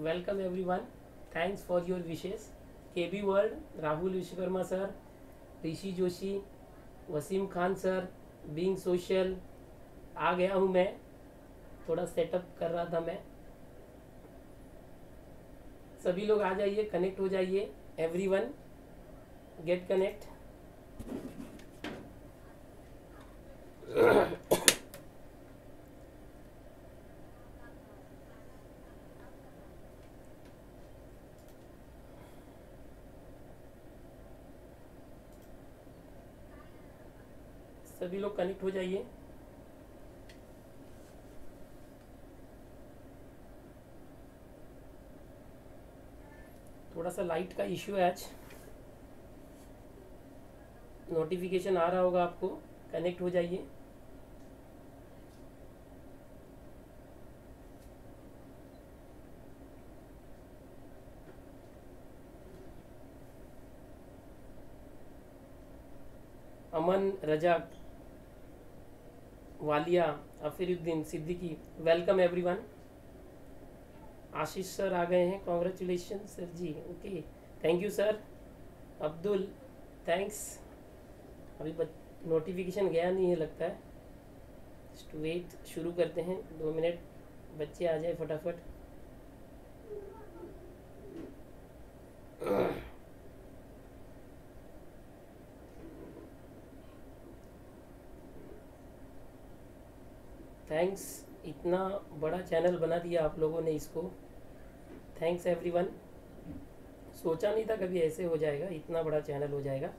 One thanks for your wishes wishes. बी वर्ल्ड Rahul Vishwakarma sir Rishi Joshi Wasim Khan sir being social आ गया हूँ मैं थोड़ा सेटअप कर रहा था मैं सभी लोग आ जाइए कनेक्ट हो जाइए एवरीवन गेट कनेक्ट कनेक्ट हो जाइए थोड़ा सा लाइट का इश्यू है आज नोटिफिकेशन आ रहा होगा आपको कनेक्ट हो जाइए Aman Razak Walia Afiruddin Siddiqui welcome everyone Ashish sir आ गए हैं congratulation sir ji okay thank you sir Abdul thanks अभी नोटिफिकेशन गया नहीं है लगता है वेट शुरू करते हैं दो मिनट बच्चे आ जाए फटाफट थैंक्स इतना बड़ा चैनल बना दिया आप लोगों ने इसको थैंक्स एवरीवन सोचा नहीं था कभी ऐसे हो जाएगा इतना बड़ा चैनल हो जाएगा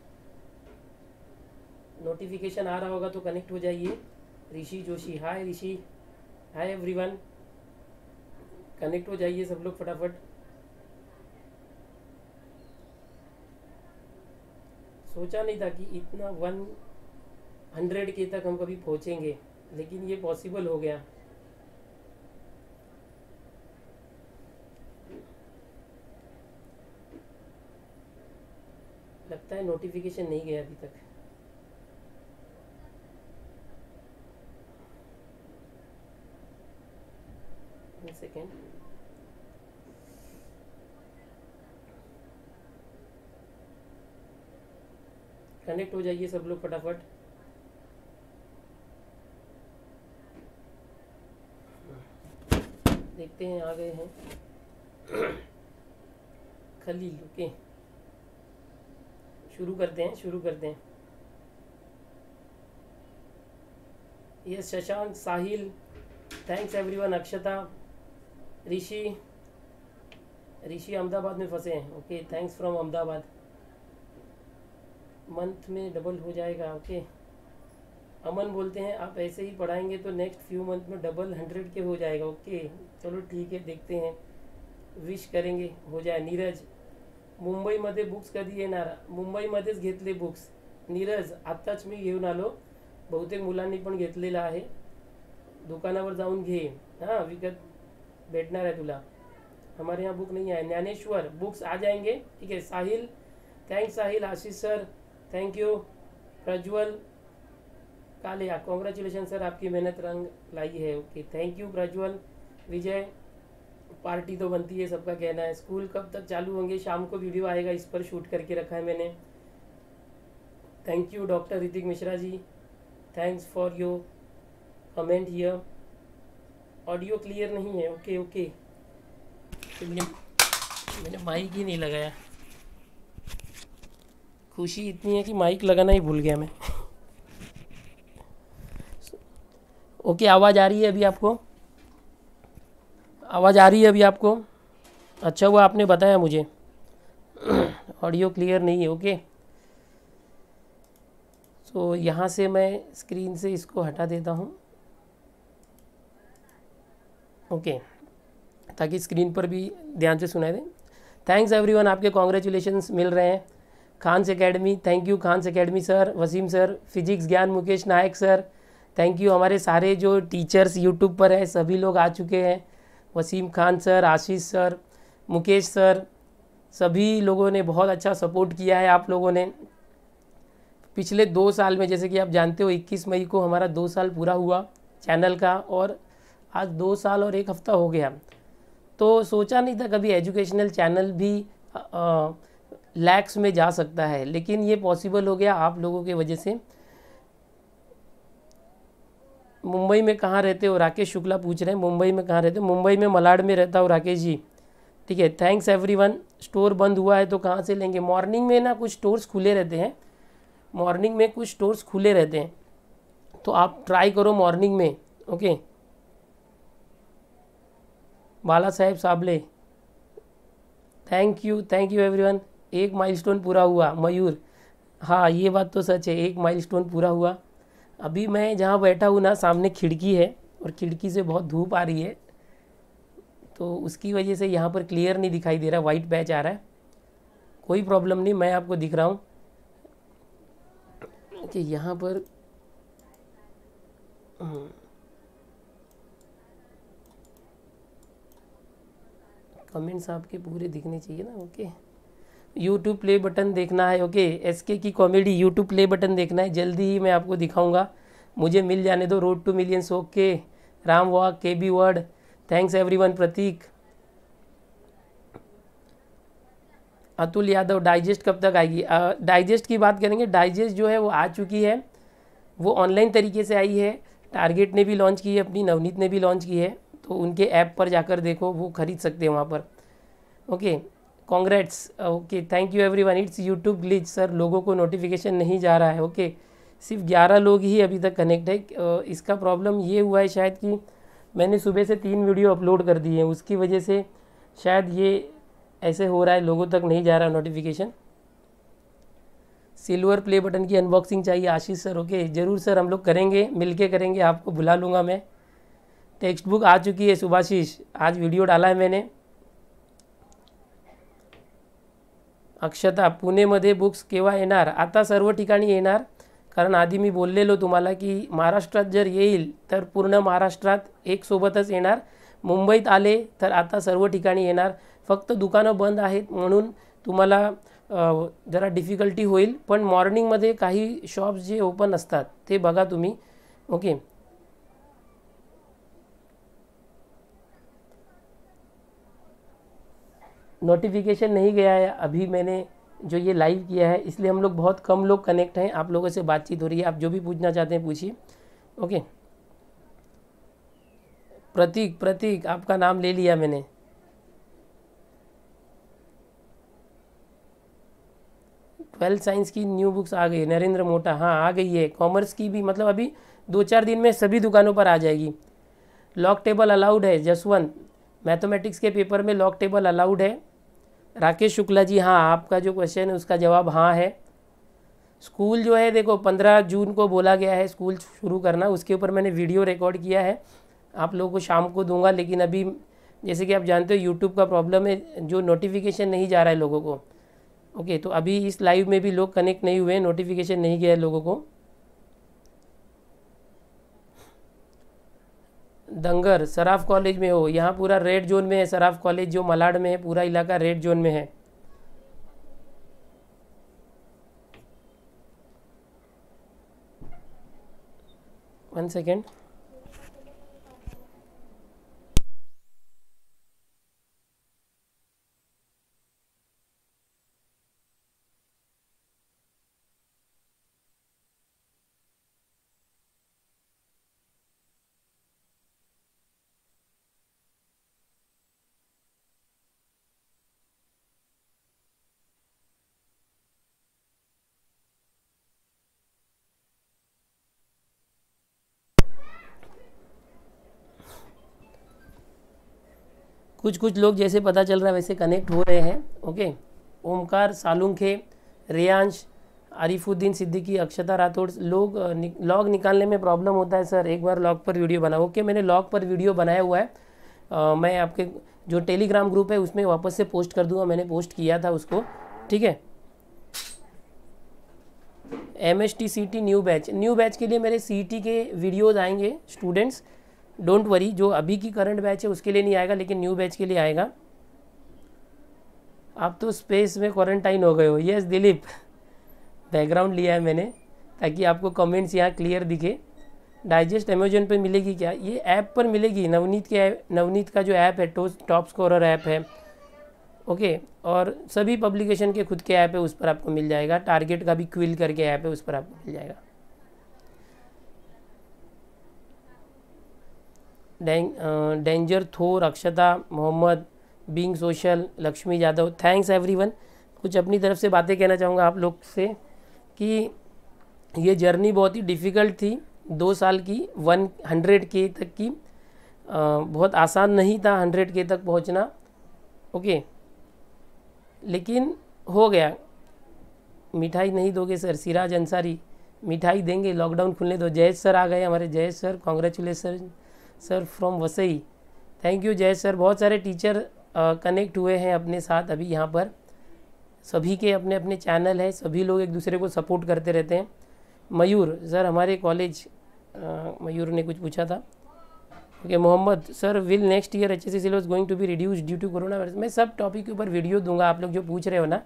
नोटिफिकेशन आ रहा होगा तो कनेक्ट हो जाइए Rishi Joshi hi Rishi hi everyone connect हो जाइए सब लोग फटाफट सोचा नहीं था कि इतना वन हंड्रेड के तक हम कभी पहुँचेंगे लेकिन ये पॉसिबल हो गया लगता है नोटिफिकेशन नहीं गया अभी तक सेकेंड कनेक्ट हो जाइए सब लोग फटाफट देखते हैं आ गए हैं खलील ओके शुरू करते हैं शुरू करते हैं yes Shashank Sahil thanks everyone Akshata Rishi Rishi Ahmedabad में फंसे हैं okay thanks from Ahmedabad month में डबल हो जाएगा ओके okay. अमन बोलते हैं आप ऐसे ही पढ़ाएंगे तो नेक्स्ट फ्यू मंथ में डबल हंड्रेड के हो जाएगा ओके चलो ठीक है देखते हैं विश करेंगे हो जाए नीरज मुंबई मुंबईमध्ये बुक्स कभी यार मुंबई मधे घेतले बुक्स नीरज आत्ताच मैं घेन आलो बहुतेक मुला पण दुकाना पर जाऊन घे हाँ विकत भेटना है तुला हमारे यहाँ बुक नहीं है ज्ञानेश्वर बुक्स आ जाएंगे ठीक है Sahil thank Sahil Ashish sir thank you Prajwal Kalia congratulation sir आपकी मेहनत रंग लाई है ओके थैंक यू प्रज्वल विजय पार्टी तो बनती है सबका कहना है स्कूल कब तक चालू होंगे शाम को वीडियो आएगा इस पर शूट करके रखा है मैंने thank you doctor Hrithik Mishra ji thanks for your comment here audio clear नहीं है ओके ओके तो मैंने मैंने माइक ही नहीं लगाया खुशी इतनी है कि माइक लगाना ही भूल गया मैं ओके आवाज़ आ रही है अभी आपको आवाज़ आ रही है अभी आपको अच्छा हुआ आपने बताया मुझे ऑडियो क्लियर नहीं है ओके सो so, यहाँ से मैं स्क्रीन से इसको हटा देता हूँ ओके okay. ताकि स्क्रीन पर भी ध्यान से सुनाई दें थैंक्स एवरीवन आपके कॉन्ग्रेचुलेशन मिल रहे हैं Khan's academy thank you Khan's academy sir Wasim sir physics Gyan Mukesh Nayak sir thank you हमारे सारे जो टीचर्स यूट्यूब पर हैं सभी लोग आ चुके हैं Wasim Khan sir Ashish sir Mukesh sir सभी लोगों ने बहुत अच्छा सपोर्ट किया है आप लोगों ने पिछले दो साल में जैसे कि आप जानते हो 21 मई को हमारा दो साल पूरा हुआ चैनल का और आज दो साल और एक हफ़्ता हो गया तो सोचा नहीं था कभी एजुकेशनल चैनल भी लैक्स में जा सकता है लेकिन ये पॉसिबल हो गया आप लोगों के वजह से मुंबई में कहाँ रहते हो राकेश शुक्ला पूछ रहे हैं मुंबई में कहाँ रहते हो मुंबई में मलाड में रहता हूँ राकेश जी ठीक है थैंक्स एवरीवन स्टोर बंद हुआ है तो कहाँ से लेंगे मॉर्निंग में ना कुछ स्टोर्स खुले रहते हैं मॉर्निंग में कुछ स्टोर्स खुले रहते हैं तो आप ट्राई करो मॉर्निंग में okay Bala Saheb Sable thank you thank you everyone एक माइलस्टोन पूरा हुआ मयूर हाँ ये बात तो सच है एक माइलस्टोन पूरा हुआ अभी मैं जहाँ बैठा हूँ ना सामने खिड़की है और खिड़की से बहुत धूप आ रही है तो उसकी वजह से यहाँ पर क्लियर नहीं दिखाई दे रहा वाइट बैच आ रहा है कोई प्रॉब्लम नहीं मैं आपको दिख रहा हूँ कि यहाँ पर कमेंट्स हम्म, आपके पूरे दिखने चाहिए ना okay okay. YouTube play button देखना है ओके एस के की कॉमेडी यूट्यूब प्ले बटन देखना है जल्दी ही मैं आपको दिखाऊंगा मुझे मिल जाने दो road to millions okay Ram वॉक के बी वर्ड thanks one Prateek Atul Yadav digest कब तक आएगी डाइजेस्ट की बात करेंगे डाइजेस्ट जो है वो आ चुकी है वो ऑनलाइन तरीके से आई है टारगेट ने भी लॉन्च की है अपनी नवनीत ने भी लॉन्च की है तो उनके ऐप पर जाकर देखो वो खरीद सकते हैं वहाँ पर okay congrats okay thank you one it's YouTube glitch sir लोगों को नोटिफिकेशन नहीं जा रहा है ओके okay. सिर्फ ग्यारह लोग ही अभी तक कनेक्ट है uh, इसका प्रॉब्लम ये हुआ है शायद कि मैंने सुबह से तीन वीडियो अपलोड कर दिए हैं उसकी वजह से शायद ये ऐसे हो रहा है लोगों तक नहीं जा रहा नोटिफिकेशन सिल्वर प्ले बटन की अनबॉक्सिंग चाहिए आशीष सर ओके ज़रूर सर हम लोग करेंगे मिलके करेंगे आपको बुला लूँगा मैं टेक्स्ट बुक आ चुकी है सुभाषीष आज वीडियो डाला है मैंने अक्षता पुणेमध्ये बुक्स केव्हा येणार आता सर्व ठिकाणी कारण आधी मी बोलो तुम्हारा कि महाराष्ट्र जर येईल तर पूर्ण महाराष्ट्रात एकसोबतच येणार मुंबईत आले तो आता सर्व ठिकाणी येणार फक्त दुकानं बंद आहेत म्हणून तुम्हारा जरा डिफिकल्टी होईल पण का काही शॉप्स जे ओपन आता बगा तुम्हें तुम्ही ओके नोटिफिकेशन नहीं गया है अभी मैंने जो ये लाइव किया है इसलिए हम लोग बहुत कम लोग कनेक्ट हैं आप लोगों से बातचीत हो रही है आप जो भी पूछना चाहते हैं पूछिए ओके प्रतीक प्रतीक आपका नाम ले लिया मैंने ट्वेल्थ साइंस की न्यू बुक्स आ गई नरेंद्र मोटा हाँ आ गई है कॉमर्स की भी मतलब अभी दो चार दिन में सभी दुकानों पर आ जाएगी लॉक टेबल अलाउड है जसवंत मैथमेटिक्स के पेपर में लॉक टेबल अलाउड है राकेश शुक्ला जी हाँ आपका जो क्वेश्चन है उसका जवाब हाँ है स्कूल जो है देखो पंद्रह जून को बोला गया है स्कूल शुरू करना उसके ऊपर मैंने वीडियो रिकॉर्ड किया है आप लोगों को शाम को दूंगा लेकिन अभी जैसे कि आप जानते हो यूट्यूब का प्रॉब्लम है जो नोटिफिकेशन नहीं जा रहा है लोगों को ओके तो अभी इस लाइव में भी लोग कनेक्ट नहीं हुए नोटिफिकेशन नहीं गया है लोगों को दंगर सराफ कॉलेज में हो यहाँ पूरा रेड जोन में है सराफ कॉलेज जो मलाड में है पूरा इलाका रेड जोन में है वन सेकेंड कुछ कुछ लोग जैसे पता चल रहा है वैसे कनेक्ट हो रहे हैं ओके ओमकार सालुंखे रेयांश आरिफुद्दीन सिद्दीकी अक्षता राठौड़ लोग नि, लॉग निकालने में प्रॉब्लम होता है सर एक बार लॉग पर वीडियो बनाओ ओके मैंने लॉग पर वीडियो बनाया हुआ है आ, मैं आपके जो टेलीग्राम ग्रुप है उसमें वापस से पोस्ट कर दूंगा मैंने पोस्ट किया था उसको ठीक है M S T C T new batch new batch के लिए मेरे सी टी के वीडियोज़ आएंगे स्टूडेंट्स डोंट वरी जो अभी की करंट बैच है उसके लिए नहीं आएगा लेकिन न्यू बैच के लिए आएगा आप तो स्पेस में क्वारंटाइन हो गए हो यस दिलीप बैकग्राउंड लिया है मैंने ताकि आपको कमेंट्स यहाँ क्लियर दिखे डाइजेस्ट अमेजोन पर मिलेगी क्या ये ऐप पर मिलेगी नवनीत के नवनीत का जो ऐप है टॉप स्कोरर ऐप है ओके और सभी पब्लिकेशन के खुद के ऐप है उस पर आपको मिल जाएगा टारगेट का भी क्विल करके ऐप है उस पर आपको मिल जाएगा डें, डेंजर थो Rakshata Mohammad being social Lakshmi Yadav thanks everyone कुछ अपनी तरफ से बातें कहना चाहूँगा आप लोग से कि ये जर्नी बहुत ही डिफ़िकल्ट थी दो साल की वन हंड्रेड के तक की आ, बहुत आसान नहीं था हंड्रेड के तक पहुँचना ओके लेकिन हो गया मिठाई नहीं दोगे सर सिराज अंसारी मिठाई देंगे लॉकडाउन खुलने दो जयेश सर आ गए हमारे Jayesh sir congratulation sir from Vasai thank you Jai sir बहुत सारे टीचर कनेक्ट हुए हैं अपने साथ अभी यहाँ पर सभी के अपने अपने चैनल हैं सभी लोग एक दूसरे को सपोर्ट करते रहते हैं मयूर सर हमारे कॉलेज मयूर ने कुछ पूछा था okay Mohammad sir will next year H S C syllabus going to be reduce due to corona virus मैं सब टॉपिक के ऊपर वीडियो दूंगा आप लोग जो पूछ रहे हो ना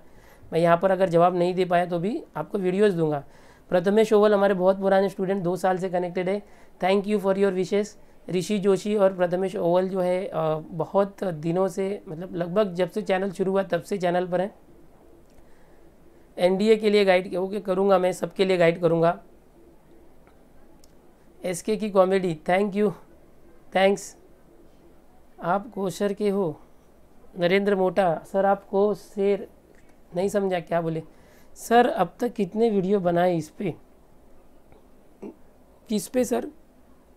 मैं यहाँ पर अगर जवाब नहीं दे पाया तो भी आपको वीडियोज़ दूंगा प्रथमेश ओवल हमारे बहुत पुराने स्टूडेंट दो साल से कनेक्टेड है thank you for your wishes Rishi Joshi और प्रथमेश ओवल जो है बहुत दिनों से मतलब लगभग जब से चैनल शुरू हुआ तब से चैनल पर हैं एनडीए के लिए गाइड ओके करूँगा मैं सबके लिए गाइड करूँगा एस के की कॉमेडी थैंक यू थैंक्स आप कोशर के हो नरेंद्र मोटा सर आपको शेर नहीं समझा क्या बोले सर अब तक कितने वीडियो बनाए इस पर किस पे सर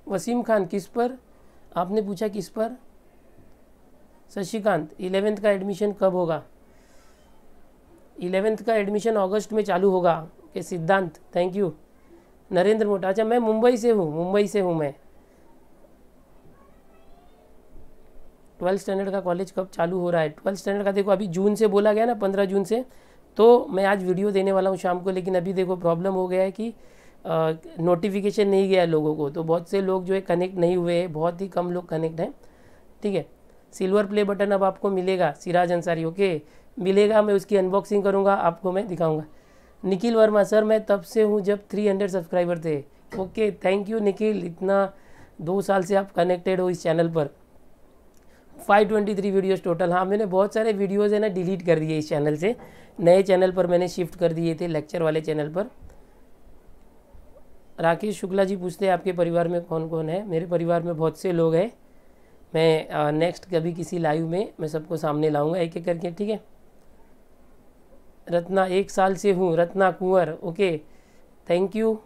वसीम खान किस पर आपने पूछा किस पर शशिकांत इलेवेंथ का एडमिशन कब होगा इलेवेंथ का एडमिशन अगस्त में चालू होगा के सिद्धांत थैंक यू नरेंद्र मोटा अच्छा मैं मुंबई से हूँ मुंबई से हूँ मैं ट्वेल्थ स्टैंडर्ड का कॉलेज कब चालू हो रहा है ट्वेल्थ स्टैंडर्ड का देखो अभी जून से बोला गया ना पंद्रह जून से तो मैं आज वीडियो देने वाला हूँ शाम को लेकिन अभी देखो प्रॉब्लम हो गया है कि नोटिफिकेशन नहीं गया लोगों को तो बहुत से लोग जो है कनेक्ट नहीं हुए हैं बहुत ही कम लोग कनेक्ट हैं ठीक है सिल्वर प्ले बटन अब आपको मिलेगा सिराज अंसारी ओके मिलेगा मैं उसकी अनबॉक्सिंग करूँगा आपको मैं दिखाऊँगा निखिल वर्मा सर मैं तब से हूँ जब थ्री सब्सक्राइबर थे ओके थैंक यू निखिल इतना दो साल से आप कनेक्टेड हो इस चैनल पर 523 वीडियोज़ टोटल हाँ मैंने बहुत सारे वीडियोज़ है ना डिलीट कर दिए इस चैनल से नए चैनल पर मैंने शिफ्ट कर दिए थे लेक्चर वाले चैनल पर राकेश शुक्ला जी पूछते हैं आपके परिवार में कौन कौन है मेरे परिवार में बहुत से लोग हैं मैं नेक्स्ट कभी किसी लाइव में मैं सबको सामने लाऊंगा एक एक करके ठीक है रत्ना एक साल से हूँ Ratna Kunwar okay thank you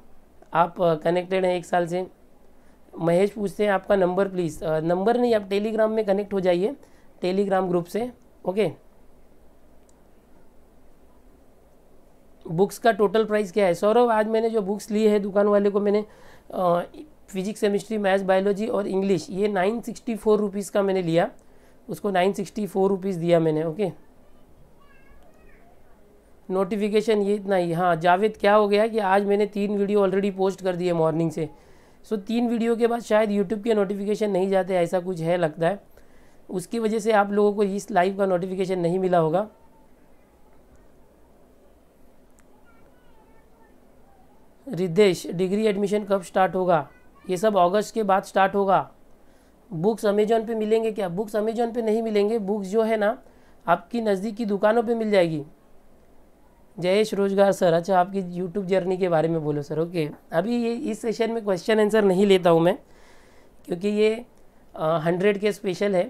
आप कनेक्टेड हैं एक साल से महेश पूछते हैं आपका नंबर प्लीज़ नंबर नहीं आप टेलीग्राम में कनेक्ट हो जाइए टेलीग्राम ग्रुप से ओके बुक्स का टोटल प्राइस क्या है सौरभ आज मैंने जो बुक्स ली है दुकान वाले को मैंने फिजिक्स केमिस्ट्री मैथ्स बायोलॉजी और इंग्लिश ये नाइन सिक्सटी फोर रुपीज़ का मैंने लिया उसको नाइन सिक्सटी फोर रुपीज़ दिया मैंने ओके नोटिफिकेशन ये इतना ही हाँ जावेद क्या हो गया कि आज मैंने तीन वीडियो ऑलरेडी पोस्ट कर दिए मॉर्निंग से सो so, तीन वीडियो के बाद शायद यूट्यूब के नोटिफिकेशन नहीं जाते ऐसा कुछ है लगता है उसकी वजह से आप लोगों को इस लाइव का नोटिफिकेशन नहीं मिला होगा रिद्धेश डिग्री एडमिशन कब स्टार्ट होगा ये सब अगस्त के बाद स्टार्ट होगा बुक्स अमेजोन पे मिलेंगे क्या बुक्स अमेजोन पे नहीं मिलेंगे बुक्स जो है ना आपकी नज़दीकी दुकानों पे मिल जाएगी जयेश रोजगार सर अच्छा आपकी यूट्यूब जर्नी के बारे में बोलो सर ओके अभी ये इस सेशन में क्वेश्चन आंसर नहीं लेता हूँ मैं क्योंकि ये हंड्रेड के स्पेशल है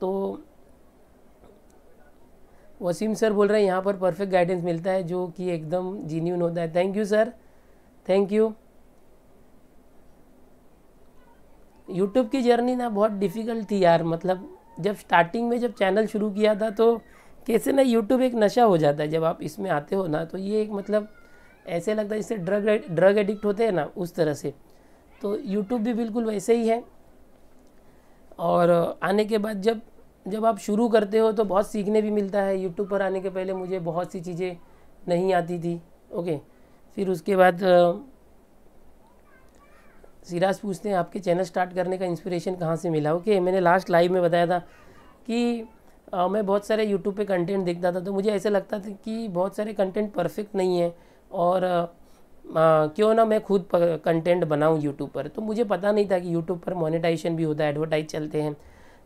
तो वसीम सर बोल रहे हैं यहाँ पर परफेक्ट गाइडेंस मिलता है जो कि एकदम जीन्यून होता है thank you sir thank you YouTube की जर्नी ना बहुत डिफ़िकल्ट थी यार मतलब जब स्टार्टिंग में जब चैनल शुरू किया था तो कैसे ना यूट्यूब एक नशा हो जाता है जब आप इसमें आते हो ना तो ये एक मतलब ऐसे लगता है जैसे ड्रग ड्रग एडिक्ट होते हैं ना उस तरह से तो यूट्यूब भी बिल्कुल वैसे ही है और आने के बाद जब जब आप शुरू करते हो तो बहुत सीखने भी मिलता है यूट्यूब पर आने के पहले मुझे बहुत सी चीज़ें नहीं आती थी ओके फिर उसके बाद सिराज पूछते हैं आपके चैनल स्टार्ट करने का इंस्पिरेशन कहाँ से मिला ओके okay, मैंने लास्ट लाइव में बताया था कि आ, मैं बहुत सारे यूट्यूब पे कंटेंट देखता था तो मुझे ऐसा लगता था कि बहुत सारे कंटेंट परफेक्ट नहीं है और आ, क्यों ना मैं खुद कंटेंट बनाऊँ यूट्यूब पर तो मुझे पता नहीं था कि यूट्यूब पर मोनिटाइजेशन भी होता है एडवर्टाइज चलते हैं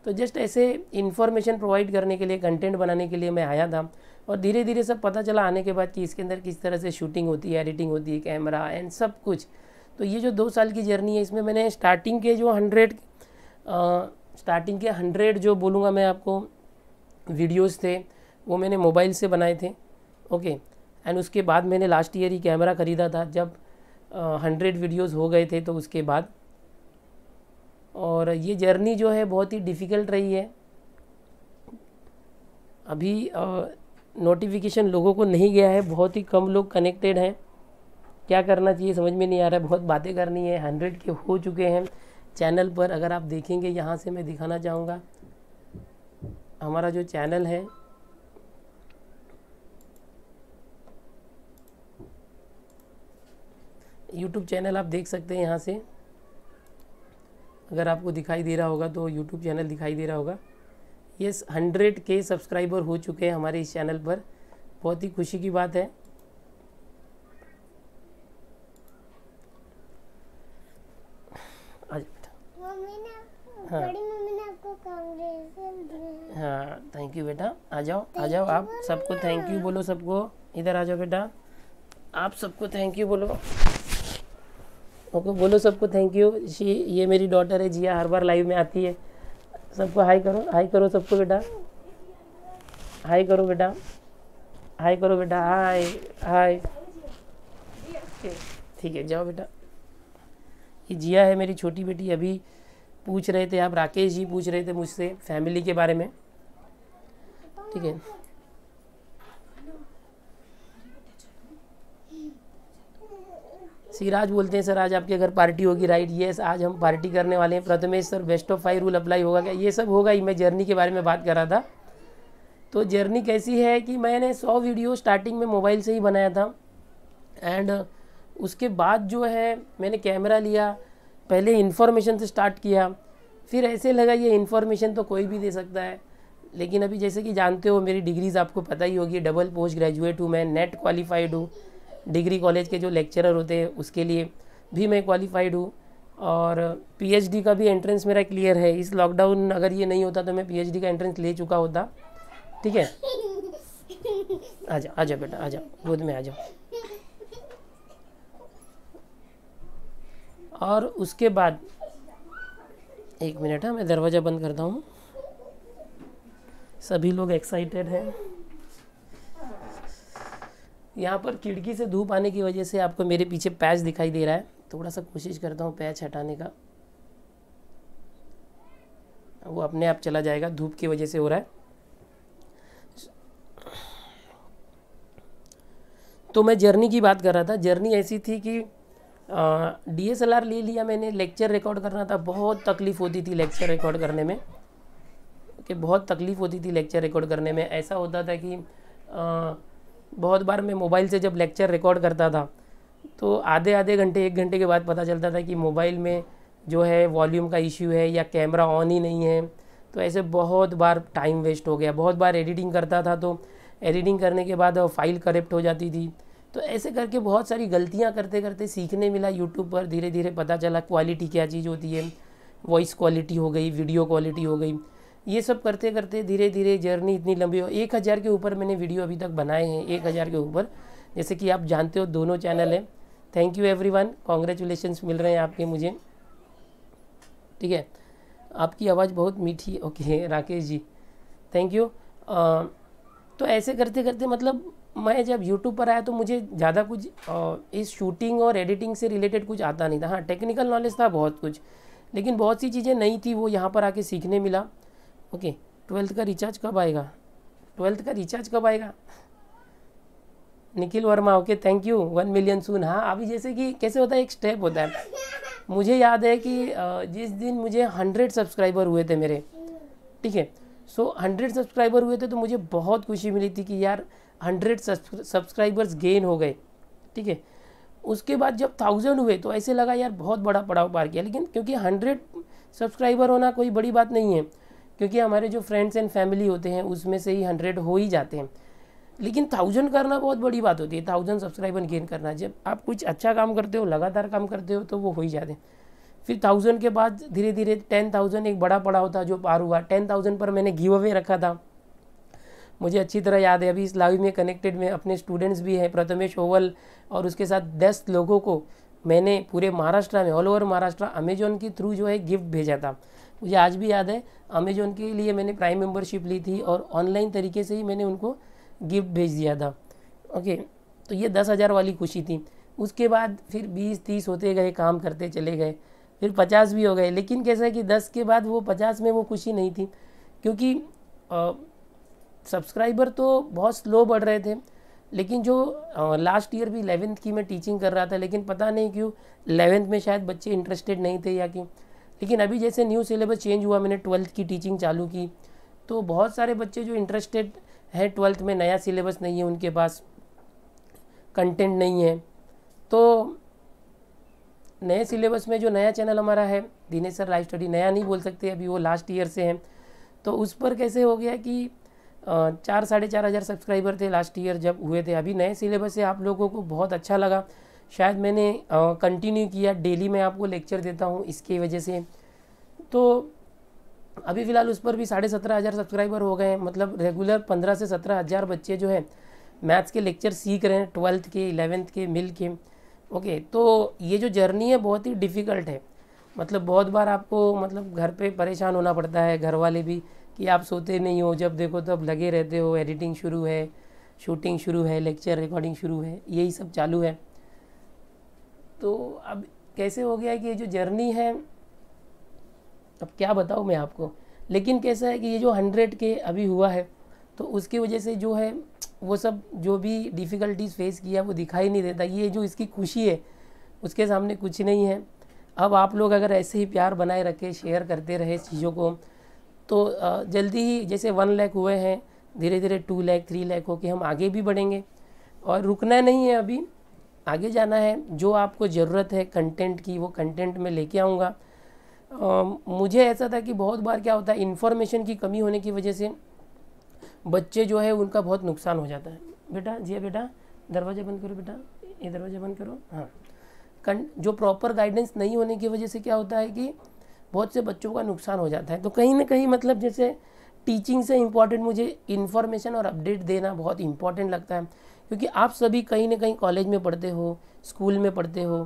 तो जस्ट ऐसे इन्फॉर्मेशन प्रोवाइड करने के लिए कंटेंट बनाने के लिए मैं आया था और धीरे धीरे सब पता चला आने के बाद कि इसके अंदर किस तरह से शूटिंग होती है एडिटिंग होती है कैमरा एंड सब कुछ तो ये जो दो साल की जर्नी है इसमें मैंने स्टार्टिंग के जो हंड्रेड स्टार्टिंग के हंड्रेड जो बोलूँगा मैं आपको वीडियोज़ थे वो मैंने मोबाइल से बनाए थे ओके एंड उसके बाद मैंने लास्ट ईयर ही कैमरा ख़रीदा था जब हंड्रेड वीडियोज़ हो गए थे तो उसके बाद और ये जर्नी जो है बहुत ही डिफ़िकल्ट रही है अभी नोटिफिकेशन लोगों को नहीं गया है बहुत ही कम लोग कनेक्टेड हैं क्या करना चाहिए समझ में नहीं आ रहा है बहुत बातें करनी है हंड्रेड के हो चुके हैं चैनल पर अगर आप देखेंगे यहाँ से मैं दिखाना चाहूँगा हमारा जो चैनल है यूट्यूब चैनल आप देख सकते हैं यहाँ से अगर आपको दिखाई दे रहा होगा तो यूट्यूब चैनल दिखाई दे रहा होगा ये हंड्रेड के सब्सक्राइबर हो चुके हैं हमारे इस चैनल पर बहुत ही खुशी की बात है हाँ थैंक यू हाँ, बेटा आ जाओ आ जाओ आप सबको थैंक यू बोलो सबको इधर आ जाओ बेटा आप सबको थैंक यू बोलो ओके बोलो सबको थैंक यू ये मेरी डॉटर है जिया हर बार लाइव में आती है सबको हाई करो हाई करो सबको बेटा हाई करो बेटा हाई करो बेटा हाय हाय ठीक है जाओ बेटा ये जिया है मेरी छोटी बेटी अभी पूछ रहे थे आप राकेश जी पूछ रहे थे मुझसे फैमिली के बारे में ठीक है सिराज बोलते हैं सर आज आपके घर पार्टी होगी राइट येस आज हम पार्टी करने वाले हैं Prathamesh sir best of five rule apply होगा क्या ये सब होगा ही मैं जर्नी के बारे में बात कर रहा था तो जर्नी कैसी है कि मैंने सौ वीडियो स्टार्टिंग में मोबाइल से ही बनाया था एंड उसके बाद जो है मैंने कैमरा लिया पहले इन्फॉर्मेशन से स्टार्ट किया फिर ऐसे लगा ये इन्फॉर्मेशन तो कोई भी दे सकता है लेकिन अभी जैसे कि जानते हो मेरी डिग्रीज़ आपको पता ही होगी डबल पोस्ट ग्रेजुएट हूँ मैं नेट क्वालिफाइड हूँ डिग्री कॉलेज के जो लेक्चरर होते हैं उसके लिए भी मैं क्वालिफाइड हूँ और पीएचडी का भी एंट्रेंस मेरा क्लियर है इस लॉकडाउन अगर ये नहीं होता तो मैं पीएचडी का एंट्रेंस ले चुका होता ठीक है आजा आजा बेटा आजा गोद में आजा और उसके बाद एक मिनट है हाँ, मैं दरवाज़ा बंद करता हूँ सभी लोग एक्साइटेड हैं यहाँ पर खिड़की से धूप आने की वजह से आपको मेरे पीछे पैच दिखाई दे रहा है थोड़ा सा कोशिश करता हूँ पैच हटाने का वो अपने आप चला जाएगा धूप की वजह से हो रहा है तो मैं जर्नी की बात कर रहा था जर्नी ऐसी थी कि डी एस एल आर ले लिया मैंने लेक्चर रिकॉर्ड करना था बहुत तकलीफ़ होती थी लेक्चर रिकॉर्ड करने में कि बहुत तकलीफ़ होती थी लेक्चर रिकॉर्ड करने में ऐसा होता था कि आ, बहुत बार मैं मोबाइल से जब लेक्चर रिकॉर्ड करता था तो आधे आधे घंटे एक घंटे के बाद पता चलता था कि मोबाइल में जो है वॉल्यूम का इश्यू है या कैमरा ऑन ही नहीं है तो ऐसे बहुत बार टाइम वेस्ट हो गया बहुत बार एडिटिंग करता था तो एडिटिंग करने के बाद फाइल करप्ट हो जाती थी तो ऐसे करके बहुत सारी गलतियाँ करते करते सीखने मिला यूट्यूब पर धीरे धीरे पता चला क्वालिटी क्या चीज़ होती है वॉइस क्वालिटी हो गई वीडियो क्वालिटी हो गई ये सब करते करते धीरे धीरे जर्नी इतनी लंबी हो एक हज़ार के ऊपर मैंने वीडियो अभी तक बनाए हैं एक हज़ार के ऊपर जैसे कि आप जानते हो दोनों चैनल हैं थैंक यू एवरी वन मिल रहे हैं आपके मुझे ठीक है आपकी आवाज़ बहुत मीठी okay Rakesh ji thank you आ, तो ऐसे करते करते मतलब मैं जब यूट्यूब पर आया तो मुझे ज़्यादा कुछ आ, इस शूटिंग और एडिटिंग से रिलेटेड कुछ आता नहीं था हाँ टेक्निकल नॉलेज था बहुत कुछ लेकिन बहुत सी चीज़ें नई थी वो यहाँ पर आके सीखने मिला ओके ट्वेल्थ का रिचार्ज कब आएगा ट्वेल्थ का रिचार्ज कब आएगा Nikhil Verma okay thank you one million soon हाँ अभी जैसे कि कैसे होता है एक स्टेप होता है मुझे याद है कि जिस दिन मुझे हंड्रेड सब्सक्राइबर हुए थे मेरे ठीक है सो हंड्रेड सब्सक्राइबर हुए थे तो मुझे बहुत खुशी मिली थी कि यार हंड्रेड सब्सक्राइबर्स गेन हो गए ठीक है उसके बाद जब थाउजेंड हुए तो ऐसे लगा यार बहुत बड़ा पड़ाव पार किया लेकिन क्योंकि हंड्रेड सब्सक्राइबर होना कोई बड़ी बात नहीं है क्योंकि हमारे जो फ्रेंड्स एंड फैमिली होते हैं उसमें से ही हंड्रेड हो ही जाते हैं लेकिन थाउजेंड करना बहुत बड़ी बात होती है थाउजेंड सब्सक्राइबर गेन करना जब आप कुछ अच्छा काम करते हो लगातार काम करते हो तो वो हो ही जाते हैं फिर थाउजेंड के बाद धीरे धीरे टेन थाउजेंड एक बड़ा पड़ा था जो पार हुआ टेन थाउजेंड पर मैंने गिव अवे रखा था मुझे अच्छी तरह याद है अभी इस लाइव में कनेक्टेड में अपने स्टूडेंट्स भी हैं प्रथमेश ओवल और उसके साथ दस लोगों को मैंने पूरे महाराष्ट्र में ऑल ओवर महाराष्ट्र अमेजोन के थ्रू जो है गिफ्ट भेजा था मुझे आज भी याद है अमेजोन के लिए मैंने प्राइम मेंबरशिप ली थी और ऑनलाइन तरीके से ही मैंने उनको गिफ्ट भेज दिया था ओके तो ये दस हज़ार वाली खुशी थी उसके बाद फिर बीस तीस होते गए काम करते चले गए फिर पचास भी हो गए लेकिन कैसा है कि दस के बाद वो पचास में वो खुशी नहीं थी क्योंकि सब्सक्राइबर तो बहुत स्लो बढ़ रहे थे लेकिन जो लास्ट ईयर भी इलेवेंथ की मैं टीचिंग कर रहा था लेकिन पता नहीं क्यों इलेवेंथ में शायद बच्चे इंटरेस्टेड नहीं थे या क्यों लेकिन अभी जैसे न्यू सिलेबस चेंज हुआ मैंने ट्वेल्थ की टीचिंग चालू की तो बहुत सारे बच्चे जो इंटरेस्टेड हैं ट्वेल्थ में नया सिलेबस नहीं है उनके पास कंटेंट नहीं है तो नए सिलेबस में जो नया चैनल हमारा है दिनेश सर लाइव स्टडी नया नहीं बोल सकते अभी वो लास्ट ईयर से हैं तो उस पर कैसे हो गया कि चार साढ़े चार हज़ार सब्सक्राइबर थे लास्ट ईयर जब हुए थे अभी नए सिलेबस से आप लोगों को बहुत अच्छा लगा शायद मैंने कंटिन्यू किया डेली मैं आपको लेक्चर देता हूँ इसकी वजह से तो अभी फ़िलहाल उस पर भी साढ़े सत्रह हज़ार सब्सक्राइबर हो गए हैं मतलब रेगुलर पंद्रह से सत्रह हज़ार बच्चे जो है मैथ्स के लेक्चर सीख रहे हैं ट्वेल्थ के इलेवेंथ के मिल के ओके तो ये जो जर्नी है बहुत ही डिफ़िकल्ट है मतलब बहुत बार आपको मतलब घर पे परेशान होना पड़ता है घर वाले भी कि आप सोते नहीं हो जब देखो तब लगे रहते हो एडिटिंग शुरू है शूटिंग शुरू है लेक्चर रिकॉर्डिंग शुरू है यही सब चालू है तो अब कैसे हो गया कि ये जो जर्नी है अब क्या बताऊँ मैं आपको लेकिन कैसा है कि ये जो हंड्रेड के अभी हुआ है तो उसकी वजह से जो है वो सब जो भी डिफ़िकल्टीज़ फेस किया वो दिखाई नहीं देता ये जो इसकी खुशी है उसके सामने कुछ नहीं है अब आप लोग अगर ऐसे ही प्यार बनाए रखें शेयर करते रहे चीज़ों को तो जल्दी ही जैसे वन लैख हुए हैं धीरे धीरे टू लैख थ्री लैख के हम आगे भी बढ़ेंगे और रुकना नहीं है अभी आगे जाना है जो आपको ज़रूरत है कंटेंट की वो कंटेंट में लेके आऊँगा मुझे ऐसा था कि बहुत बार क्या होता है इन्फॉर्मेशन की कमी होने की वजह से बच्चे जो है उनका बहुत नुकसान हो जाता है बेटा जी हाँ बेटा दरवाज़ा बंद करो बेटा ये दरवाज़ा बंद करो हाँ कन जो प्रॉपर गाइडेंस नहीं होने की वजह से क्या होता है कि बहुत से बच्चों का नुकसान हो जाता है तो कहीं ना कहीं मतलब जैसे टीचिंग से इम्पॉर्टेंट मुझे इन्फॉर्मेशन और अपडेट देना बहुत इम्पॉर्टेंट लगता है क्योंकि आप सभी कहीं ना कहीं कॉलेज में पढ़ते हो स्कूल में पढ़ते हो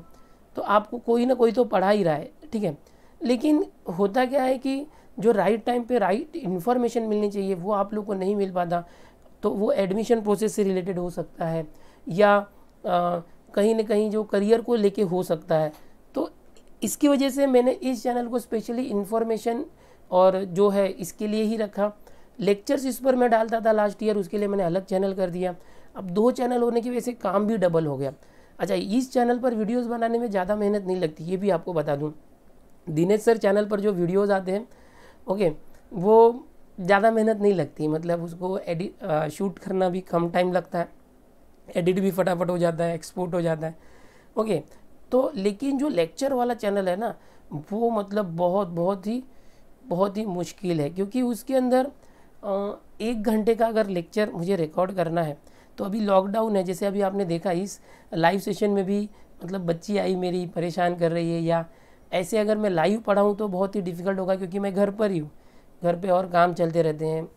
तो आपको कोई ना कोई तो पढ़ा ही रहा है ठीक है लेकिन होता क्या है कि जो राइट टाइम पे राइट इन्फॉर्मेशन मिलनी चाहिए वो आप लोग को नहीं मिल पाता तो वो एडमिशन प्रोसेस से रिलेटेड हो सकता है या आ, कहीं ना कहीं जो करियर को लेके हो सकता है तो इसकी वजह से मैंने इस चैनल को स्पेशली इन्फॉर्मेशन और जो है इसके लिए ही रखा लेक्चर्स इस पर मैं डालता था लास्ट ईयर उसके लिए मैंने अलग चैनल कर दिया अब दो चैनल होने की वजह से काम भी डबल हो गया अच्छा इस चैनल पर वीडियोस बनाने में ज़्यादा मेहनत नहीं लगती ये भी आपको बता दूँ दिनेश सर चैनल पर जो वीडियोस आते हैं ओके वो ज़्यादा मेहनत नहीं लगती मतलब उसको एडिट शूट करना भी कम टाइम लगता है एडिट भी फटाफट हो जाता है एक्सपोर्ट हो जाता है ओके तो लेकिन जो लेक्चर वाला चैनल है ना वो मतलब बहुत बहुत ही बहुत ही मुश्किल है क्योंकि उसके अंदर एक घंटे का अगर लेक्चर मुझे रिकॉर्ड करना है तो अभी लॉकडाउन है जैसे अभी आपने देखा इस लाइव सेशन में भी मतलब बच्ची आई मेरी परेशान कर रही है या ऐसे अगर मैं लाइव पढ़ाऊँ तो बहुत ही डिफ़िकल्ट होगा क्योंकि मैं घर पर ही हूँ घर पर और काम चलते रहते हैं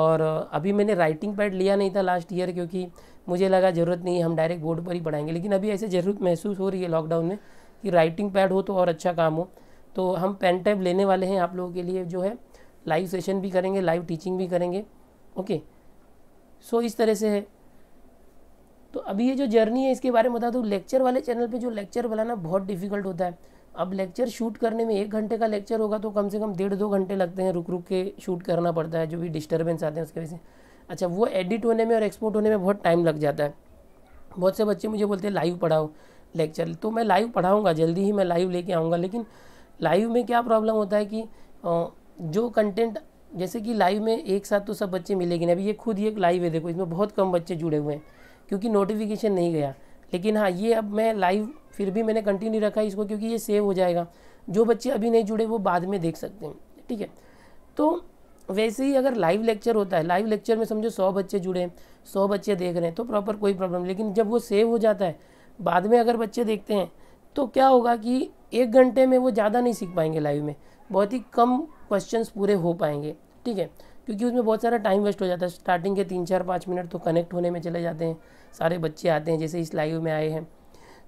और अभी मैंने राइटिंग पैड लिया नहीं था लास्ट ईयर क्योंकि मुझे लगा ज़रूरत नहीं हम डायरेक्ट बोर्ड पर ही पढ़ाएंगे लेकिन अभी ऐसे ज़रूरत महसूस हो रही है लॉकडाउन में कि राइटिंग पैड हो तो और अच्छा काम हो तो हम पेन टैब लेने वाले हैं आप लोगों के लिए जो है लाइव सेशन भी करेंगे लाइव टीचिंग भी करेंगे ओके सो इस तरह से है तो अभी ये जो जर्नी है इसके बारे में बता दूँ लेक्चर वाले चैनल पे जो लेक्चर बनाना बहुत डिफिकल्ट होता है अब लेक्चर शूट करने में एक घंटे का लेक्चर होगा तो कम से कम डेढ़ दो घंटे लगते हैं रुक रुक के शूट करना पड़ता है जो भी डिस्टर्बेंस आते हैं उसकी वजह से अच्छा वो एडिट होने में और एक्सपोर्ट होने में बहुत टाइम लग जाता है बहुत से बच्चे मुझे बोलते हैं लाइव पढ़ाओ लेक्चर तो मैं लाइव पढ़ाऊँगा जल्दी ही मैं लाइव लेके आऊँगा लेकिन लाइव में क्या प्रॉब्लम होता है कि जो कंटेंट जैसे कि लाइव में एक साथ तो सब बच्चे मिलेगी ना अभी ये खुद ही एक लाइव है देखो इसमें बहुत कम बच्चे जुड़े हुए हैं क्योंकि नोटिफिकेशन नहीं गया लेकिन हाँ ये अब मैं लाइव फिर भी मैंने कंटिन्यू रखा है इसको क्योंकि ये सेव हो जाएगा जो बच्चे अभी नहीं जुड़े वो बाद में देख सकते हैं ठीक है तो वैसे ही अगर लाइव लेक्चर होता है लाइव लेक्चर में समझो सौ बच्चे जुड़े हैं सौ बच्चे देख रहे हैं तो प्रॉपर कोई प्रॉब्लम लेकिन जब वो सेव हो जाता है बाद में अगर बच्चे देखते हैं तो क्या होगा कि एक घंटे में वो ज़्यादा नहीं सीख पाएंगे लाइव में बहुत ही कम क्वेश्चन पूरे हो पाएंगे ठीक है क्योंकि उसमें बहुत सारा टाइम वेस्ट हो जाता है स्टार्टिंग के तीन चार पाँच मिनट तो कनेक्ट होने में चले जाते हैं सारे बच्चे आते हैं जैसे इस लाइव में आए हैं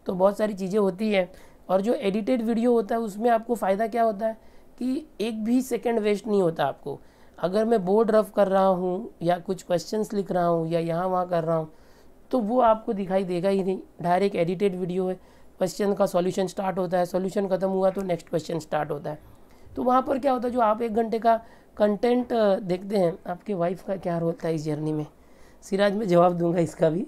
तो बहुत सारी चीज़ें होती हैं और जो एडिटेड वीडियो होता है उसमें आपको फ़ायदा क्या होता है कि एक भी सेकेंड वेस्ट नहीं होता आपको अगर मैं बोर्ड रफ कर रहा हूँ या कुछ क्वेश्चंस लिख रहा हूँ या यहाँ वहाँ कर रहा हूँ तो वो आपको दिखाई देगा ही नहीं डायरेक्ट एडिटेड वीडियो है क्वेश्चन का सॉल्यूशन स्टार्ट होता है सॉल्यूशन ख़त्म हुआ तो नेक्स्ट क्वेश्चन स्टार्ट होता है तो वहाँ पर क्या होता है जो आप एक घंटे का कंटेंट देखते हैं आपके वाइफ का क्या रोल था इस जर्नी में सिराज में जवाब दूंगा इसका भी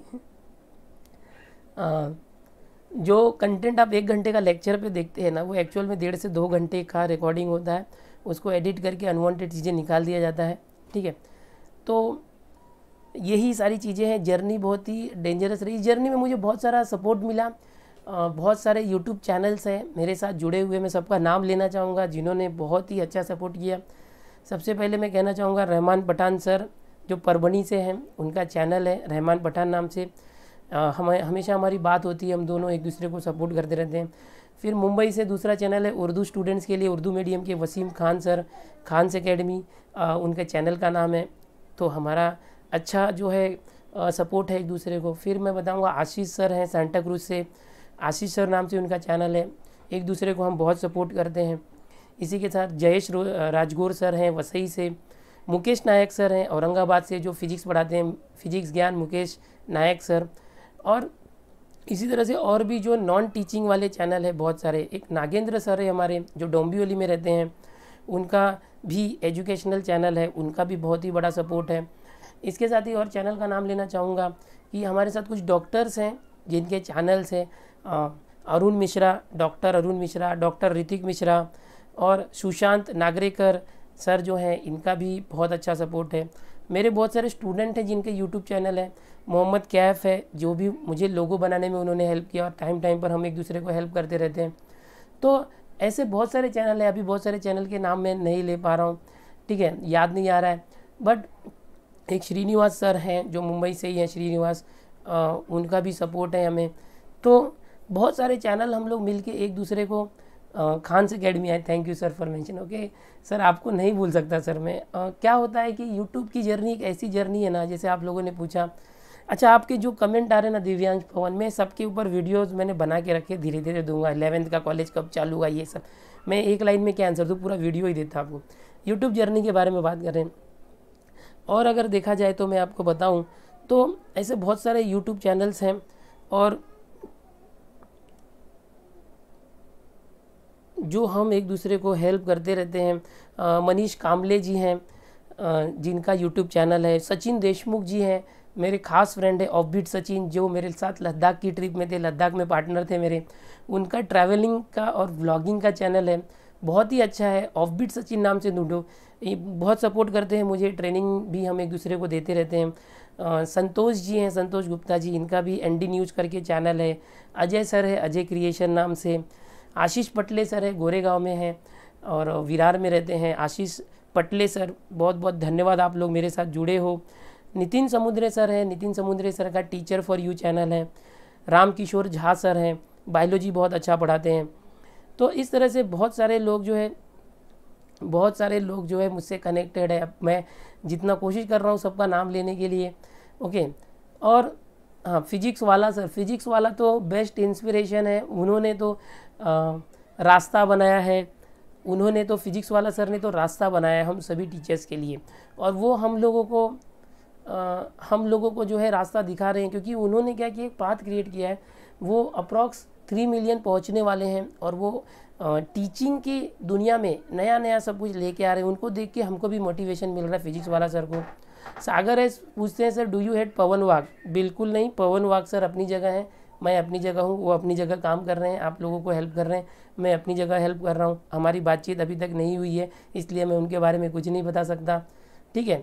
जो कंटेंट आप एक घंटे का लेक्चर पे देखते हैं ना वो एक्चुअल में डेढ़ से दो घंटे का रिकॉर्डिंग होता है उसको एडिट करके अनवांटेड चीज़ें निकाल दिया जाता है ठीक है तो यही सारी चीज़ें हैं जर्नी बहुत ही डेंजरस रही जर्नी में मुझे बहुत सारा सपोर्ट मिला बहुत सारे यूट्यूब चैनल्स हैं मेरे साथ जुड़े हुए मैं सबका नाम लेना चाहूँगा जिन्होंने बहुत ही अच्छा सपोर्ट किया सबसे पहले मैं कहना चाहूँगा रहमान पठान सर जो परभणी से हैं उनका चैनल है रहमान पठान नाम से हमें हमेशा हमारी बात होती है हम दोनों एक दूसरे को सपोर्ट करते रहते हैं फिर मुंबई से दूसरा चैनल है उर्दू स्टूडेंट्स के लिए उर्दू मीडियम के वसीम खान सर खानस अकेडमी उनके चैनल का नाम है तो हमारा अच्छा जो है सपोर्ट है एक दूसरे को फिर मैं बताऊँगा आशीष सर हैं सेंटा क्रूज से आशीष सर नाम से उनका चैनल है एक दूसरे को हम बहुत सपोर्ट करते हैं इसी के साथ जयेश राजगोर सर हैं वसई से मुकेश नायक सर हैं औरंगाबाद से जो फिजिक्स पढ़ाते हैं फिजिक्स ज्ञान मुकेश नायक सर और इसी तरह से और भी जो नॉन टीचिंग वाले चैनल है बहुत सारे एक नागेंद्र सर है हमारे जो डोंबिवली में रहते हैं उनका भी एजुकेशनल चैनल है उनका भी बहुत ही बड़ा सपोर्ट है इसके साथ ही और चैनल का नाम लेना चाहूँगा कि हमारे साथ कुछ डॉक्टर्स हैं जिनके चैनल्स हैं अरुण मिश्रा डॉक्टर अरुण मिश्रा डॉक्टर ऋतिक मिश्रा और सुशांत नागरेकर सर जो हैं इनका भी बहुत अच्छा सपोर्ट है मेरे बहुत सारे स्टूडेंट हैं जिनके यूट्यूब चैनल है मोहम्मद कैफ है जो भी मुझे लोगो बनाने में उन्होंने हेल्प किया और टाइम टाइम पर हम एक दूसरे को हेल्प करते रहते हैं तो ऐसे बहुत सारे चैनल हैं अभी बहुत सारे चैनल के नाम मैं नहीं ले पा रहा हूँ ठीक है याद नहीं आ रहा है बट एक श्रीनिवास सर हैं जो मुंबई से ही हैं श्रीनिवास उनका भी सपोर्ट है हमें तो बहुत सारे चैनल हम लोग मिल के एक दूसरे को खान्स अकेडमी आए thank you sir for mention okay sir आपको नहीं भूल सकता सर मैं uh, क्या होता है कि यूट्यूब की जर्नी एक ऐसी जर्नी है ना जैसे आप लोगों ने पूछा अच्छा आपके जो कमेंट आ रहे हैं ना दिव्यांश भवन में सबके ऊपर वीडियोस मैंने बना के रखे धीरे धीरे दूंगा एलेवंथ का कॉलेज कब चालू हुआ ये सब मैं एक लाइन में क्या आंसर दूँ पूरा वीडियो ही देता आपको यूट्यूब जर्नी के बारे में बात करें और अगर देखा जाए तो मैं आपको बताऊँ तो ऐसे बहुत सारे यूट्यूब चैनल्स हैं और जो हम एक दूसरे को हेल्प करते रहते हैं मनीष कामले जी हैं जिनका यूट्यूब चैनल है सचिन देशमुख जी हैं मेरे खास फ्रेंड है ऑफबीट सचिन जो मेरे साथ लद्दाख की ट्रिप में थे लद्दाख में पार्टनर थे मेरे उनका ट्रैवलिंग का और व्लॉगिंग का चैनल है बहुत ही अच्छा है ऑफबीट सचिन नाम से ढूंढो ये बहुत सपोर्ट करते हैं मुझे ट्रेनिंग भी हम एक दूसरे को देते रहते हैं संतोष जी हैं संतोष गुप्ता जी इनका भी एनडी न्यूज करके चैनल है अजय सर है अजय क्रिएशन नाम से आशीष पटले सर है गोरेगांव में हैं और विरार में रहते हैं आशीष पटले सर बहुत बहुत धन्यवाद आप लोग मेरे साथ जुड़े हो नितिन समुद्रे सर हैं नितिन समुद्रे सर का टीचर फॉर यू चैनल है राम किशोर झा सर हैं बायोलॉजी बहुत अच्छा पढ़ाते हैं तो इस तरह से बहुत सारे लोग जो है बहुत सारे लोग जो है मुझसे कनेक्टेड है मैं जितना कोशिश कर रहा हूँ सबका नाम लेने के लिए ओके और हाँ फिजिक्स वाला सर फिजिक्स वाला तो बेस्ट इंस्पिरेशन है उन्होंने तो आ, रास्ता बनाया है उन्होंने तो फिजिक्स वाला सर ने तो रास्ता बनाया हम सभी टीचर्स के लिए और वो हम लोगों को आ, हम लोगों को जो है रास्ता दिखा रहे हैं क्योंकि उन्होंने क्या कि एक पाथ क्रिएट किया है वो अप्रॉक्स थ्री मिलियन पहुंचने वाले हैं और वो आ, टीचिंग की दुनिया में नया नया सब कुछ लेके आ रहे हैं उनको देख के हमको भी मोटिवेशन मिल रहा है फिजिक्स वाला सर को सागर है पूछते हैं sir do you hate Pawan Wagh बिल्कुल नहीं पवन वाग सर अपनी जगह है मैं अपनी जगह हूँ वो अपनी जगह काम कर रहे हैं आप लोगों को हेल्प कर रहे हैं मैं अपनी जगह हेल्प कर रहा हूँ हमारी बातचीत अभी तक नहीं हुई है इसलिए मैं उनके बारे में कुछ नहीं बता सकता ठीक है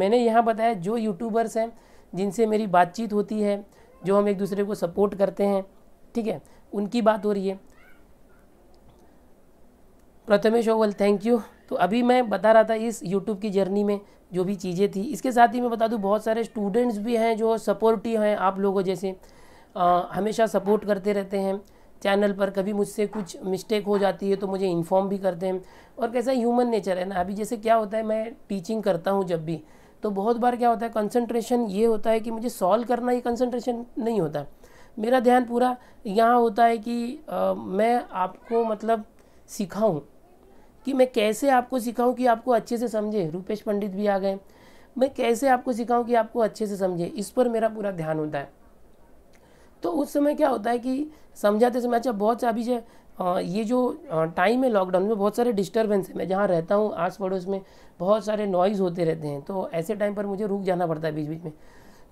मैंने यहाँ बताया जो यूट्यूबर्स हैं जिनसे मेरी बातचीत होती है जो हम एक दूसरे को सपोर्ट करते हैं ठीक है उनकी बात हो रही है प्रथमेश ओवल थैंक यू तो अभी मैं बता रहा था इस यूट्यूब की जर्नी में जो भी चीज़ें थी इसके साथ ही मैं बता दूँ बहुत सारे स्टूडेंट्स भी हैं जो सपोर्टिव हैं आप लोगों जैसे आ, हमेशा सपोर्ट करते रहते हैं चैनल पर कभी मुझसे कुछ मिस्टेक हो जाती है तो मुझे इन्फॉर्म भी करते हैं और कैसा ह्यूमन नेचर है ना अभी जैसे क्या होता है मैं टीचिंग करता हूँ जब भी तो बहुत बार क्या होता है कंसंट्रेशन ये होता है कि मुझे सॉल्व करना ये कंसंट्रेशन नहीं होता मेरा ध्यान पूरा यहाँ होता है कि आ, मैं आपको मतलब सिखाऊँ कि मैं कैसे आपको सिखाऊं कि आपको अच्छे से समझे रूपेश पंडित भी आ गए मैं कैसे आपको सिखाऊं कि आपको अच्छे से समझे इस पर मेरा पूरा ध्यान होता है तो उस समय क्या होता है कि समझाते समय अच्छा बहुत अभी जो ये जो टाइम है लॉकडाउन में बहुत सारे डिस्टर्बेंस है मैं जहाँ रहता हूँ आस पड़ोस में बहुत सारे नॉइज़ होते रहते हैं तो ऐसे टाइम पर मुझे रुक जाना पड़ता है बीच बीच में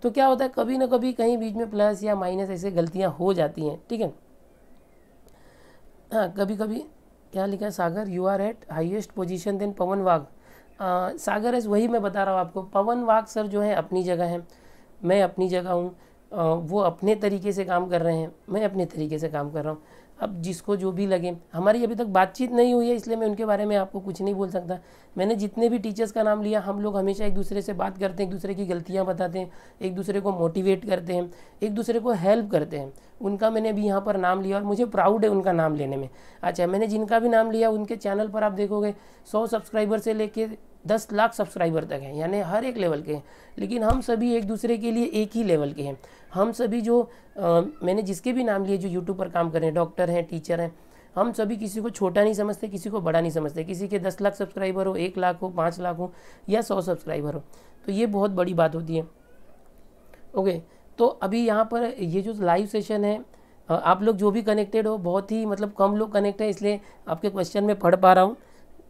तो क्या होता है कभी ना कभी कहीं बीच में प्लस या माइनस ऐसे गलतियाँ हो जाती हैं ठीक है हाँ कभी कभी क्या लिखा है Sagar you are at highest position then Pawan Wagh Sagar एस वही मैं बता रहा हूँ आपको पवन वाघ सर जो है अपनी जगह है मैं अपनी जगह हूँ वो अपने तरीके से काम कर रहे हैं मैं अपने तरीके से काम कर रहा हूँ अब जिसको जो भी लगे हमारी अभी तक बातचीत नहीं हुई है इसलिए मैं उनके बारे में आपको कुछ नहीं बोल सकता मैंने जितने भी टीचर्स का नाम लिया हम लोग हमेशा एक दूसरे से बात करते हैं एक दूसरे की गलतियाँ बताते हैं एक दूसरे को मोटिवेट करते हैं एक दूसरे को हेल्प करते हैं उनका मैंने अभी यहाँ पर नाम लिया और मुझे प्राउड है उनका नाम लेने में अच्छा मैंने जिनका भी नाम लिया उनके चैनल पर आप देखोगे सौ सब्सक्राइबर से लेके दस लाख सब्सक्राइबर तक हैं यानी हर एक लेवल के हैं लेकिन हम सभी एक दूसरे के लिए एक ही लेवल के हैं हम सभी जो आ, मैंने जिसके भी नाम लिए जो यूट्यूब पर काम कर रहे हैं डॉक्टर हैं टीचर हैं हम सभी किसी को छोटा नहीं समझते किसी को बड़ा नहीं समझते किसी के दस लाख सब्सक्राइबर हो एक लाख हो पाँच लाख हो या सौ सब्सक्राइबर हो तो ये बहुत बड़ी बात होती है ओके तो अभी यहाँ पर ये जो लाइव सेशन है आप लोग जो भी कनेक्टेड हो बहुत ही मतलब कम लोग कनेक्ट हैं इसलिए आपके क्वेश्चन में पढ़ पा रहा हूँ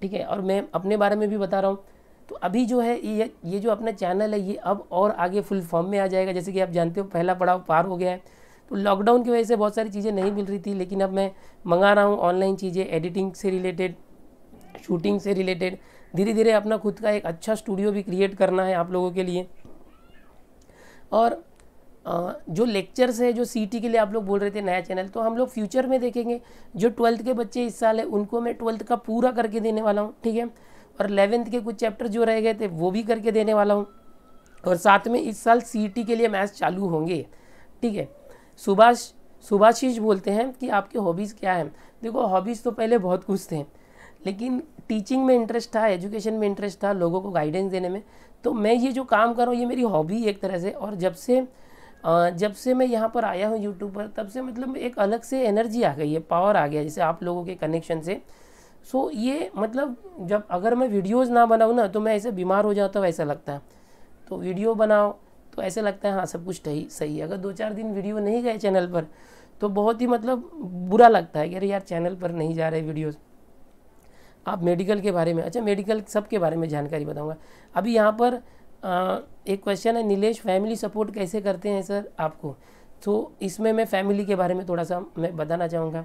ठीक है और मैं अपने बारे में भी बता रहा हूँ तो अभी जो है ये ये जो अपना चैनल है ये अब और आगे फुल फॉर्म में आ जाएगा जैसे कि आप जानते हो पहला पड़ाव पार हो गया है तो लॉकडाउन की वजह से बहुत सारी चीज़ें नहीं मिल रही थी लेकिन अब मैं मंगा रहा हूँ ऑनलाइन चीज़ें एडिटिंग से रिलेटेड शूटिंग से रिलेटेड धीरे धीरे अपना खुद का एक अच्छा स्टूडियो भी क्रिएट करना है आप लोगों के लिए और जो लेक्चर्स है जो सीटी के लिए आप लोग बोल रहे थे नया चैनल तो हम लोग फ्यूचर में देखेंगे जो ट्वेल्थ के बच्चे इस साल है उनको मैं ट्वेल्थ का पूरा करके देने वाला हूँ ठीक है और एलेवेंथ के कुछ चैप्टर जो रह गए थे वो भी करके देने वाला हूँ और साथ में इस साल सी के लिए मैथ्स चालू होंगे ठीक है सुभाष सुभाषीष बोलते हैं कि आपके हॉबीज़ क्या हैं देखो हॉबीज़ तो पहले बहुत कुछ थे लेकिन टीचिंग में इंटरेस्ट था एजुकेशन में इंटरेस्ट था लोगों को गाइडेंस देने में तो मैं ये जो काम कर रहा हूँ ये मेरी हॉबी एक तरह से और जब से जब से मैं यहाँ पर आया हूँ यूट्यूब पर तब से मतलब एक अलग से एनर्जी आ गई है पावर आ गया जैसे आप लोगों के कनेक्शन से सो ये मतलब जब अगर मैं वीडियोज़ ना बनाऊँ ना तो मैं ऐसे बीमार हो जाता हूँ ऐसा लगता है तो वीडियो बनाओ तो ऐसा लगता है हाँ सब कुछ सही सही है अगर दो चार दिन वीडियो नहीं गए चैनल पर तो बहुत ही मतलब बुरा लगता है कि अरे यार चैनल पर नहीं जा रहे वीडियोज़ आप मेडिकल के बारे में अच्छा मेडिकल सब के बारे में जानकारी बताऊँगा अभी यहाँ पर आ, एक क्वेश्चन है नीलेश फैमिली सपोर्ट कैसे करते हैं सर आपको तो इसमें मैं फैमिली के बारे में थोड़ा सा मैं बताना चाहूँगा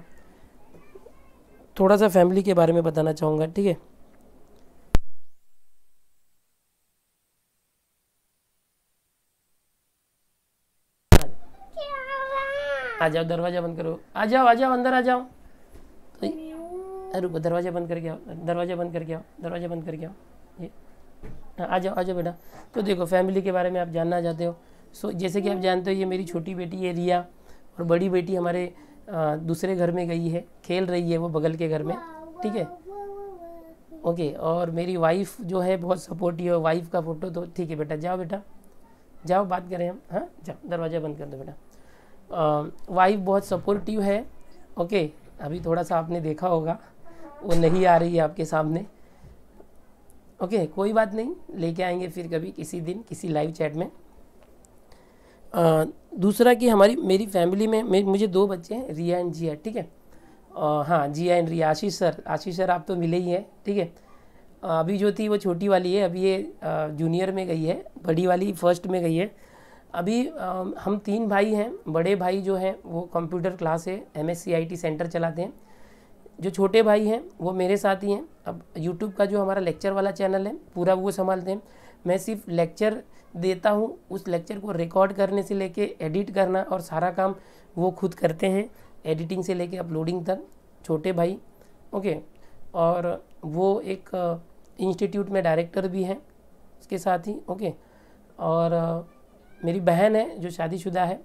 थोड़ा सा फैमिली के बारे में बताना चाहूँगा ठीक है आ जाओ दरवाज़ा बंद करो आ जाओ आ जाओ अंदर आ जाओ तो अरे रुको दरवाज़ा बंद करके आओ दरवाज़ा बंद करके आओ दरवाज़ा बंद करके आओ ये हाँ आ जाओ आ जाओ बेटा तो देखो फैमिली के बारे में आप जानना चाहते हो सो जैसे कि आप जानते हो ये मेरी छोटी बेटी है रिया और बड़ी बेटी हमारे दूसरे घर में गई है खेल रही है वो बगल के घर में ठीक है ओके और मेरी वाइफ जो है बहुत सपोर्टिव है वाइफ का फ़ोटो तो ठीक है बेटा जाओ बेटा जाओ बात करें हम हाँ जाओ दरवाज़ा बंद कर दो बेटा वाइफ बहुत सपोर्टिव है ओके अभी थोड़ा सा आपने देखा होगा वो नहीं आ रही है आपके सामने ओके कोई बात नहीं लेके आएंगे फिर कभी किसी दिन किसी लाइव चैट में आ, दूसरा कि हमारी मेरी फैमिली में मे, मुझे दो बच्चे हैं रिया एंड जिया ठीक है हाँ Jiya and Riya Ashish sir Ashish sir आप तो मिले ही हैं ठीक है अभी जो थी वो छोटी वाली है अभी ये जूनियर में गई है बड़ी वाली फर्स्ट में गई है अभी आ, हम तीन भाई हैं बड़े भाई जो हैं वो कंप्यूटर क्लास है एम सेंटर चलाते हैं जो छोटे भाई हैं वो मेरे साथ ही हैं अब यूट्यूब का जो हमारा लेक्चर वाला चैनल है पूरा वो संभालते हैं मैं सिर्फ लेक्चर देता हूँ उस लेक्चर को रिकॉर्ड करने से लेके एडिट करना और सारा काम वो खुद करते हैं एडिटिंग से लेके अपलोडिंग तक छोटे भाई ओके और वो एक इंस्टीट्यूट uh, में डायरेक्टर भी हैं उसके साथ ही ओके और uh, मेरी बहन है जो शादीशुदा है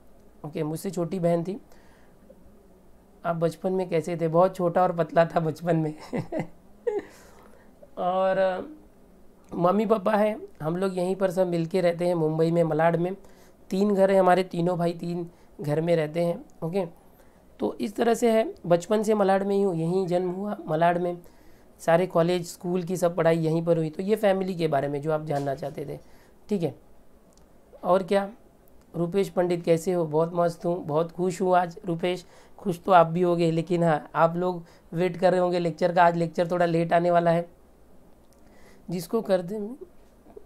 ओके मुझसे छोटी बहन थी आप बचपन में कैसे थे बहुत छोटा और पतला था बचपन में और मम्मी पापा है हम लोग यहीं पर सब मिलके रहते हैं मुंबई में मलाड में तीन घर है हमारे तीनों भाई तीन घर में रहते हैं ओके तो इस तरह से है बचपन से मलाड में ही हूँ यहीं जन्म हुआ मलाड में सारे कॉलेज स्कूल की सब पढ़ाई यहीं पर हुई तो ये फैमिली के बारे में जो आप जानना चाहते थे ठीक है और क्या रुपेश पंडित कैसे हो बहुत मस्त हूँ बहुत खुश हूँ आज रुपेश खुश तो आप भी होंगे लेकिन हाँ आप लोग वेट कर रहे होंगे लेक्चर का आज लेक्चर थोड़ा लेट आने वाला है जिसको कर दे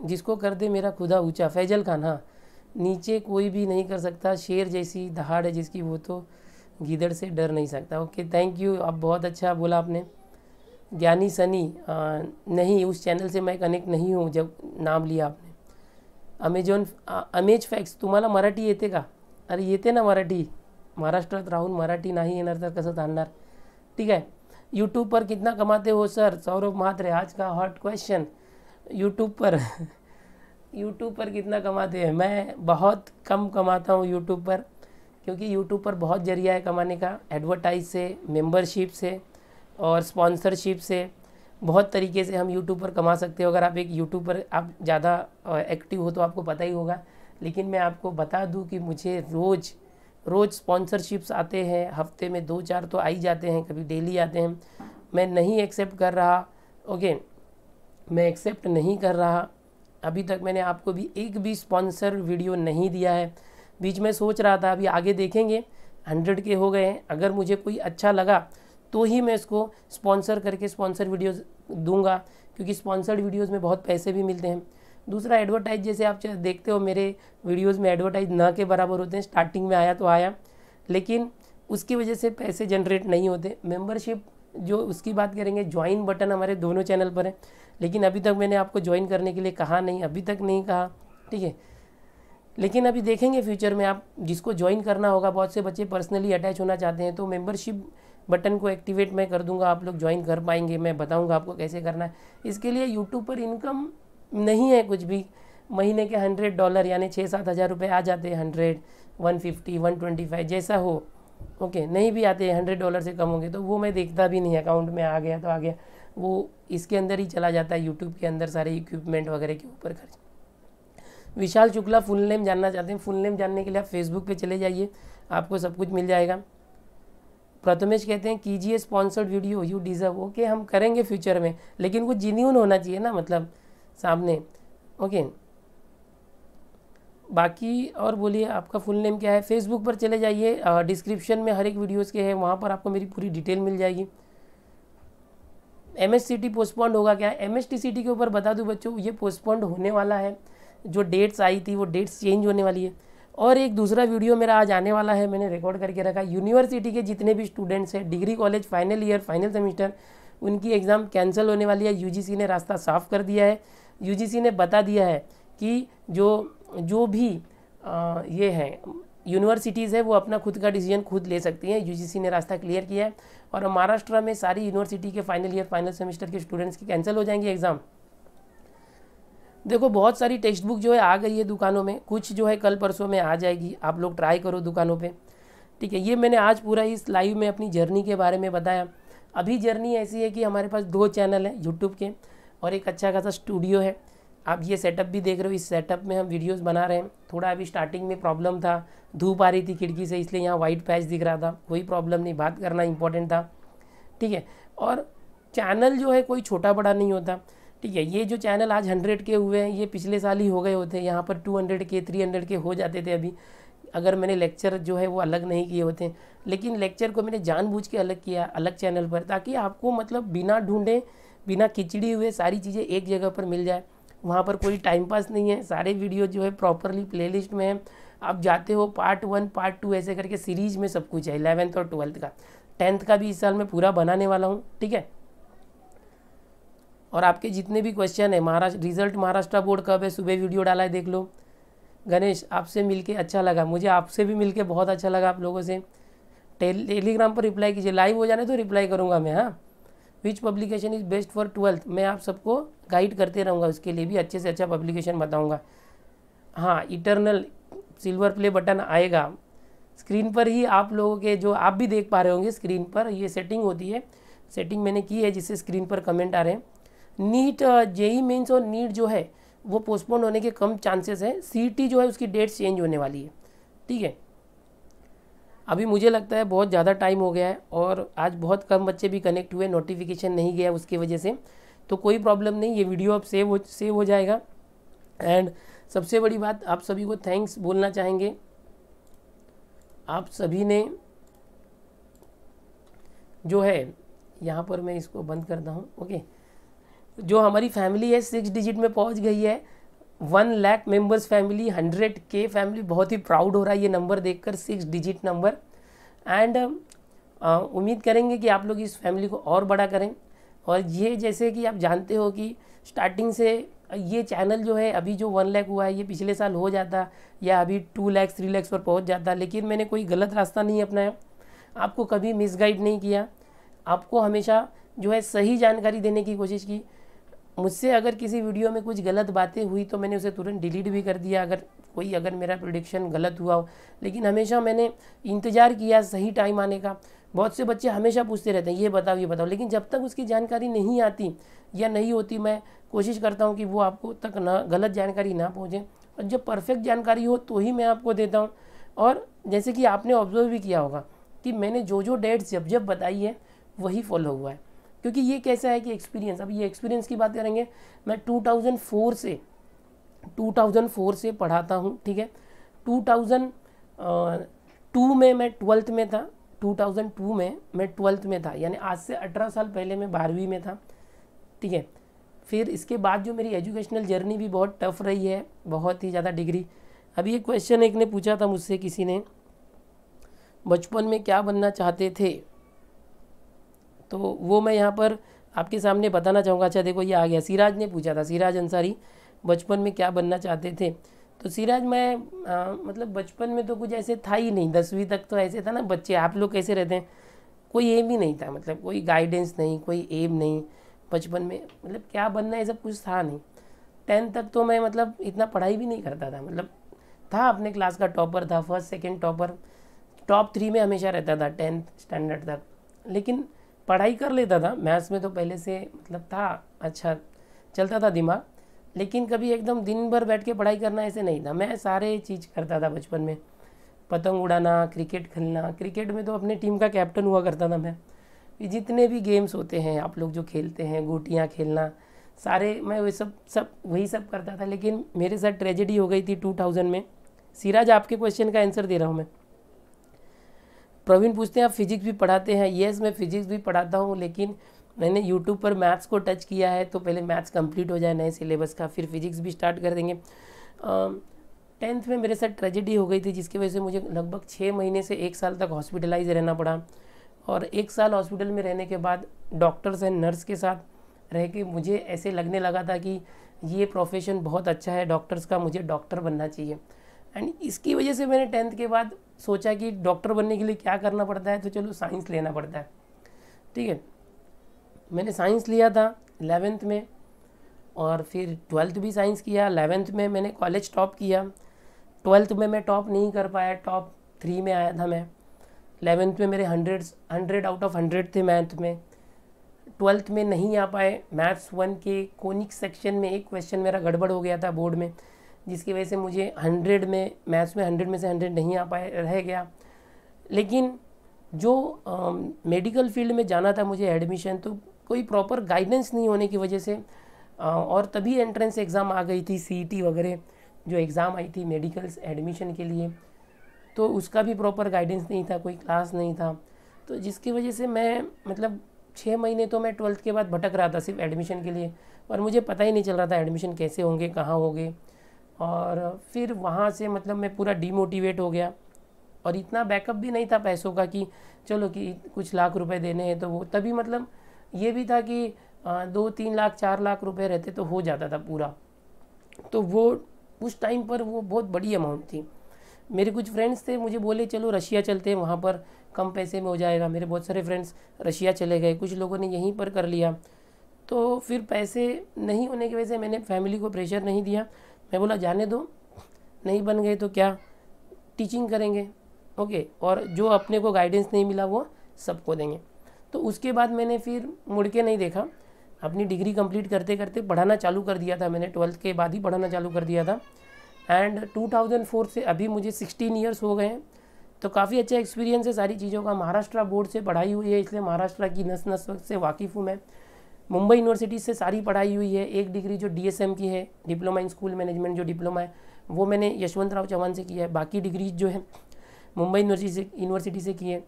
जिसको कर दे मेरा खुदा ऊंचा फैजल खान हाँ नीचे कोई भी नहीं कर सकता शेर जैसी दहाड़ है जिसकी वो तो गिदड़ से डर नहीं सकता ओके थैंक यू आप बहुत अच्छा बोला आपने ज्ञानी सनी आ, नहीं उस चैनल से मैं कनेक्ट नहीं हूँ जब नाम लिया आपने अमेजॉन अमेज फैक्स तुम्हारा मराठी येते का अरे येते ना मराठी महाराष्ट्र राहुल मराठी नहीं येणार तो कसं चालणार ठीक है यूट्यूब पर कितना कमाते हो सर सौरभ मात्रे आज का हॉट क्वेश्चन यूट्यूब पर यूट्यूब पर कितना कमाते हैं मैं बहुत कम कमाता हूँ यूट्यूब पर क्योंकि यूट्यूब पर बहुत जरिया है कमाने का एडवर्टाइज से मेम्बरशिप से और स्पॉन्सरशिप से बहुत तरीके से हम यूट्यूब पर कमा सकते हो अगर आप एक यूट्यूब पर आप ज़्यादा एक्टिव हो तो आपको पता ही होगा लेकिन मैं आपको बता दूं कि मुझे रोज़ रोज़ स्पॉन्सरशिप्स आते हैं हफ्ते में दो चार तो आ ही जाते हैं कभी डेली आते हैं मैं नहीं एक्सेप्ट कर रहा ओके मैं एक्सेप्ट नहीं कर रहा अभी तक मैंने आपको भी एक भी स्पॉन्सर वीडियो नहीं दिया है बीच में सोच रहा था अभी आगे देखेंगे हंड्रेड के हो गए हैं अगर मुझे कोई अच्छा लगा तो ही मैं इसको स्पॉन्सर करके स्पॉन्सर वीडियोज़ दूंगा क्योंकि स्पॉन्सर्ड वीडियोज़ में बहुत पैसे भी मिलते हैं दूसरा एडवर्टाइज जैसे आप देखते हो मेरे वीडियोज़ में एडवर्टाइज ना के बराबर होते हैं स्टार्टिंग में आया तो आया लेकिन उसकी वजह से पैसे जनरेट नहीं होते मेंबरशिप जो उसकी बात करेंगे ज्वाइन बटन हमारे दोनों चैनल पर है लेकिन अभी तक मैंने आपको ज्वाइन करने के लिए कहा नहीं अभी तक नहीं कहा ठीक है लेकिन अभी देखेंगे फ्यूचर में आप जिसको ज्वाइन करना होगा बहुत से बच्चे पर्सनली अटैच होना चाहते हैं तो मेम्बरशिप बटन को एक्टिवेट मैं कर दूंगा आप लोग ज्वाइन कर पाएंगे मैं बताऊंगा आपको कैसे करना है इसके लिए यूट्यूब पर इनकम नहीं है कुछ भी महीने के हंड्रेड डॉलर यानी छः सात हज़ार रुपये आ जाते हैं hundred one fifty one twenty five जैसा हो ओके नहीं भी आते हंड्रेड डॉलर से कम होंगे तो वो मैं देखता भी नहीं अकाउंट में आ गया तो आ गया वो इसके अंदर ही चला जाता है यूट्यूब के अंदर सारे इक्विपमेंट वगैरह के ऊपर खर्च विशाल शुक्ला फुल नेम जानना चाहते हैं फुल नेम जानने के लिए आप फेसबुक पे चले जाइए आपको सब कुछ मिल जाएगा प्रथमेश कहते हैं कीजिए sponsored video you deserve okay हम करेंगे फ्यूचर में लेकिन कुछ जीन्यून होना चाहिए ना मतलब सामने ओके बाकी और बोलिए आपका फुल नेम क्या है फेसबुक पर चले जाइए डिस्क्रिप्शन में हर एक वीडियोस के हैं वहाँ पर आपको मेरी पूरी डिटेल मिल जाएगी M S C T postponed होगा क्या M S T C T के ऊपर बता दूँ बच्चों ये पोस्टपोन्ड होने वाला है जो डेट्स आई थी वो डेट्स चेंज होने वाली है और एक दूसरा वीडियो मेरा आज आने वाला है मैंने रिकॉर्ड करके रखा यूनिवर्सिटी के जितने भी स्टूडेंट्स हैं degree college final year final semester उनकी एग्ज़ाम कैंसिल होने वाली है यूजीसी ने रास्ता साफ कर दिया है यूजीसी ने बता दिया है कि जो जो भी आ, ये हैं यूनिवर्सिटीज़ है वो अपना खुद का डिसीजन खुद ले सकती हैं यूजीसी ने रास्ता क्लियर किया है और महाराष्ट्र में सारी यूनिवर्सिटी के फाइनल ईयर फाइनल सेमेस्टर के स्टूडेंट्स की कैंसिल हो जाएंगे एग्ज़ाम देखो बहुत सारी टेक्स्ट बुक जो है आ गई है दुकानों में कुछ जो है कल परसों में आ जाएगी आप लोग ट्राई करो दुकानों पर ठीक है ये मैंने आज पूरा इस लाइव में अपनी जर्नी के बारे में बताया अभी जर्नी ऐसी है कि हमारे पास दो चैनल हैं यूट्यूब के और एक अच्छा खासा स्टूडियो है आप ये सेटअप भी देख रहे हो इस सेटअप में हम वीडियोस बना रहे हैं थोड़ा अभी स्टार्टिंग में प्रॉब्लम था धूप आ रही थी खिड़की से इसलिए यहाँ वाइट पैच दिख रहा था कोई प्रॉब्लम नहीं बात करना इंपॉर्टेंट था ठीक है और चैनल जो है कोई छोटा बड़ा नहीं होता ठीक है ये जो चैनल आज हंड्रेड के हुए हैं ये पिछले साल ही हो गए होते यहाँ पर टू हंड्रेड के थ्री हंड्रेड के हो जाते थे अभी अगर मैंने लेक्चर जो है वो अलग नहीं किए होते लेकिन लेक्चर को मैंने जानबूझ के अलग किया अलग चैनल पर ताकि आपको मतलब बिना ढूंढे बिना खिचड़ी हुए सारी चीज़ें एक जगह पर मिल जाए वहाँ पर कोई टाइम पास नहीं है सारे वीडियो जो है प्रॉपरली प्लेलिस्ट में है आप जाते हो पार्ट वन पार्ट टू ऐसे करके सीरीज में सब कुछ है इलेवेंथ और ट्वेल्थ का टेंथ का भी इस साल मैं पूरा बनाने वाला हूँ ठीक है और आपके जितने भी क्वेश्चन है महाराष्ट्र रिजल्ट महाराष्ट्र बोर्ड कब है सुबह वीडियो डाला है देख लो गणेश आपसे मिलके अच्छा लगा मुझे आपसे भी मिलके बहुत अच्छा लगा आप लोगों से टेलीग्राम पर रिप्लाई कीजिए लाइव हो जाने तो रिप्लाई करूँगा मैं हाँ which publication is best for twelfth मैं आप सबको गाइड करते रहूँगा उसके लिए भी अच्छे से अच्छा पब्लिकेशन बताऊँगा हाँ इटरनल सिल्वर प्ले बटन आएगा स्क्रीन पर ही आप लोगों के जो आप भी देख पा रहे होंगे स्क्रीन पर ये सेटिंग होती है सेटिंग मैंने की है जिससे स्क्रीन पर कमेंट आ रहे हैं नीट जेई मीन्स और नीट जो है वो पोस्टपोन होने के कम चांसेस हैं सीटी जो है उसकी डेट चेंज होने वाली है ठीक है अभी मुझे लगता है बहुत ज़्यादा टाइम हो गया है और आज बहुत कम बच्चे भी कनेक्ट हुए नोटिफिकेशन नहीं गया उसकी वजह से तो कोई प्रॉब्लम नहीं ये वीडियो अब सेव हो सेव हो जाएगा एंड सबसे बड़ी बात आप सभी को थैंक्स बोलना चाहेंगे आप सभी ने जो है यहाँ पर मैं इसको बंद करता हूँ ओके जो हमारी फैमिली है सिक्स डिजिट में पहुँच गई है one lakh members family hundred के फैमिली बहुत ही प्राउड हो रहा है ये नंबर देखकर सिक्स डिजिट नंबर एंड उम्मीद करेंगे कि आप लोग इस फैमिली को और बड़ा करें और ये जैसे कि आप जानते हो कि स्टार्टिंग से uh, ये चैनल जो है अभी जो वन लैख हुआ है ये पिछले साल हो जाता या अभी टू लैख थ्री लैक्स पर पहुँच जाता लेकिन मैंने कोई गलत रास्ता नहीं अपनाया आपको कभी मिसगाइड नहीं किया आपको हमेशा जो है सही जानकारी देने की कोशिश की मुझसे अगर किसी वीडियो में कुछ गलत बातें हुई तो मैंने उसे तुरंत डिलीट भी कर दिया अगर कोई अगर मेरा प्रोडिक्शन गलत हुआ हो लेकिन हमेशा मैंने इंतज़ार किया सही टाइम आने का बहुत से बच्चे हमेशा पूछते रहते हैं ये बताओ ये बताओ लेकिन जब तक उसकी जानकारी नहीं आती या नहीं होती मैं कोशिश करता हूँ कि वो आपको तक ना गलत जानकारी ना पहुँचे और जब परफेक्ट जानकारी हो तो ही मैं आपको देता हूँ और जैसे कि आपने ऑब्जर्व भी किया होगा कि मैंने जो जो डेट जब जब बताई है वही फॉलो हुआ है क्योंकि ये कैसा है कि एक्सपीरियंस अब ये एक्सपीरियंस की बात करेंगे मैं 2004 से 2004 से पढ़ाता हूँ ठीक है 2002 में मैं ट्वेल्थ में था 2002 में मैं ट्वेल्थ में था यानी आज से 18 साल पहले मैं बारहवीं में था ठीक है फिर इसके बाद जो मेरी एजुकेशनल जर्नी भी बहुत टफ रही है बहुत ही ज़्यादा डिग्री अभी एक क्वेश्चन एक ने पूछा था मुझसे किसी ने बचपन में क्या बनना चाहते थे तो वो मैं यहाँ पर आपके सामने बताना चाहूँगा अच्छा देखो ये आ गया सिराज ने पूछा था सिराज अंसारी बचपन में क्या बनना चाहते थे तो सिराज मैं आ, मतलब बचपन में तो कुछ ऐसे था ही नहीं दसवीं तक तो ऐसे था ना बच्चे आप लोग कैसे रहते हैं कोई एम ही नहीं था मतलब कोई गाइडेंस नहीं कोई एम नहीं बचपन में मतलब क्या बनना है सब कुछ था नहीं टेंथ तक तो मैं मतलब इतना पढ़ाई भी नहीं करता था मतलब था अपने क्लास का टॉपर था first second topper top three में हमेशा रहता था टेंथ स्टैंडर्ड तक लेकिन पढ़ाई कर लेता था मैथ्स में तो पहले से मतलब था अच्छा चलता था दिमाग लेकिन कभी एकदम दिन भर बैठ के पढ़ाई करना ऐसे नहीं था मैं सारे चीज़ करता था बचपन में पतंग उड़ाना क्रिकेट खेलना क्रिकेट में तो अपने टीम का कैप्टन हुआ करता था मैं जितने भी गेम्स होते हैं आप लोग जो खेलते हैं गोटियाँ खेलना सारे मैं वही सब सब वही सब करता था लेकिन मेरे साथ ट्रेजेडी हो गई थी 2000 में सिराज आपके क्वेश्चन का आंसर दे रहा हूँ मैं प्रवीण पूछते हैं आप फिजिक्स भी पढ़ाते हैं येस मैं फिजिक्स भी पढ़ाता हूँ लेकिन मैंने यूट्यूब पर मैथ्स को टच किया है तो पहले मैथ्स कंप्लीट हो जाए नए सिलेबस का फिर फिजिक्स भी स्टार्ट कर देंगे टेंथ में मेरे साथ ट्रेजिडी हो गई थी जिसकी वजह से मुझे लगभग छः महीने से एक साल तक हॉस्पिटलाइज रहना पड़ा और एक साल हॉस्पिटल में रहने के बाद डॉक्टर्स एंड नर्स के साथ रह के मुझे ऐसे लगने लगा था कि ये प्रोफेशन बहुत अच्छा है डॉक्टर्स का मुझे डॉक्टर बनना चाहिए एंड इसकी वजह से मैंने टेंथ के बाद सोचा कि डॉक्टर बनने के लिए क्या करना पड़ता है तो चलो साइंस लेना पड़ता है ठीक है मैंने साइंस लिया था एलेवेंथ में और फिर ट्वेल्थ भी साइंस किया एलेवेंथ में मैंने कॉलेज टॉप किया ट्वेल्थ में मैं टॉप नहीं कर पाया टॉप थ्री में आया था मैं एलेवेंथ में मेरे hundred hundred out of hundred थे मैथ में ट्वेल्थ में नहीं आ पाए मैथ्स वन के कोनिक सेक्शन में एक क्वेश्चन मेरा गड़बड़ हो गया था बोर्ड में जिसकी वजह से मुझे हंड्रेड में मैथ्स में हंड्रेड में से हंड्रेड नहीं आ पाए रह गया लेकिन जो मेडिकल मेडिकल फील्ड में जाना था मुझे एडमिशन तो कोई प्रॉपर गाइडेंस नहीं होने की वजह से uh, और तभी एंट्रेंस एग्ज़ाम आ गई थी सी e वगैरह जो एग्ज़ाम आई थी मेडिकल एडमिशन के लिए तो उसका भी प्रॉपर गाइडेंस नहीं था कोई क्लास नहीं था तो जिसकी वजह से मैं मतलब छः महीने तो मैं ट्वेल्थ के बाद भटक रहा था सिर्फ एडमिशन के लिए और मुझे पता ही नहीं चल रहा था एडमिशन कैसे होंगे कहाँ होंगे और फिर वहाँ से मतलब मैं पूरा डीमोटिवेट हो गया और इतना बैकअप भी नहीं था पैसों का कि चलो कि कुछ लाख रुपए देने हैं तो वो तभी मतलब ये भी था कि दो तीन लाख चार लाख रुपए रहते तो हो जाता था पूरा तो वो उस टाइम पर वो बहुत बड़ी अमाउंट थी मेरे कुछ फ्रेंड्स थे मुझे बोले चलो रशिया चलते हैं वहाँ पर कम पैसे में हो जाएगा मेरे बहुत सारे फ्रेंड्स रशिया चले गए कुछ लोगों ने यहीं पर कर लिया तो फिर पैसे नहीं होने की वजह से मैंने फैमिली को प्रेशर नहीं दिया मैं बोला जाने दो नहीं बन गए तो क्या टीचिंग करेंगे ओके और जो अपने को गाइडेंस नहीं मिला वो सबको देंगे तो उसके बाद मैंने फिर मुड़ के नहीं देखा अपनी डिग्री कंप्लीट करते करते पढ़ाना चालू कर दिया था मैंने ट्वेल्थ के बाद ही पढ़ाना चालू कर दिया था एंड 2004 से अभी मुझे 16 इयर्स हो गए हैं तो काफ़ी अच्छा एक्सपीरियंस है सारी चीज़ों का महाराष्ट्र बोर्ड से पढ़ाई हुई है इसलिए महाराष्ट्र की नस नस से वाकिफ़ हूँ मैं मुंबई यूनिवर्सिटी से सारी पढ़ाई हुई है एक डिग्री जो डीएसएम की है डिप्लोमा इन स्कूल मैनेजमेंट जो डिप्लोमा है वो मैंने यशवंत राव चौहान से किया है बाकी डिग्रीज जो है मुंबई यूनिवर्सिटी से यूनिवर्सिटी से की है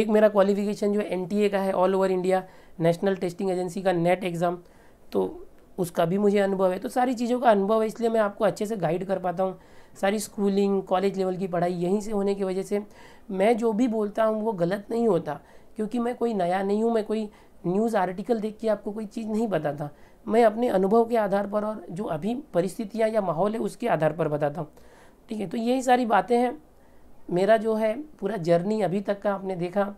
एक मेरा क्वालिफिकेशन जो एन का है all over India national testing agency का नेट एग्ज़ाम तो उसका भी मुझे अनुभव है तो सारी चीज़ों का अनुभव है इसलिए मैं आपको अच्छे से गाइड कर पाता हूँ सारी स्कूलिंग कॉलेज लेवल की पढ़ाई यहीं से होने की वजह से मैं जो भी बोलता हूँ वो गलत नहीं होता क्योंकि मैं कोई नया नहीं हूँ मैं कोई न्यूज़ आर्टिकल देख के आपको कोई चीज़ नहीं बताता मैं अपने अनुभव के आधार पर और जो अभी परिस्थितियाँ या माहौल है उसके आधार पर बताता हूँ ठीक है तो यही सारी बातें हैं मेरा जो है पूरा जर्नी अभी तक का आपने देखा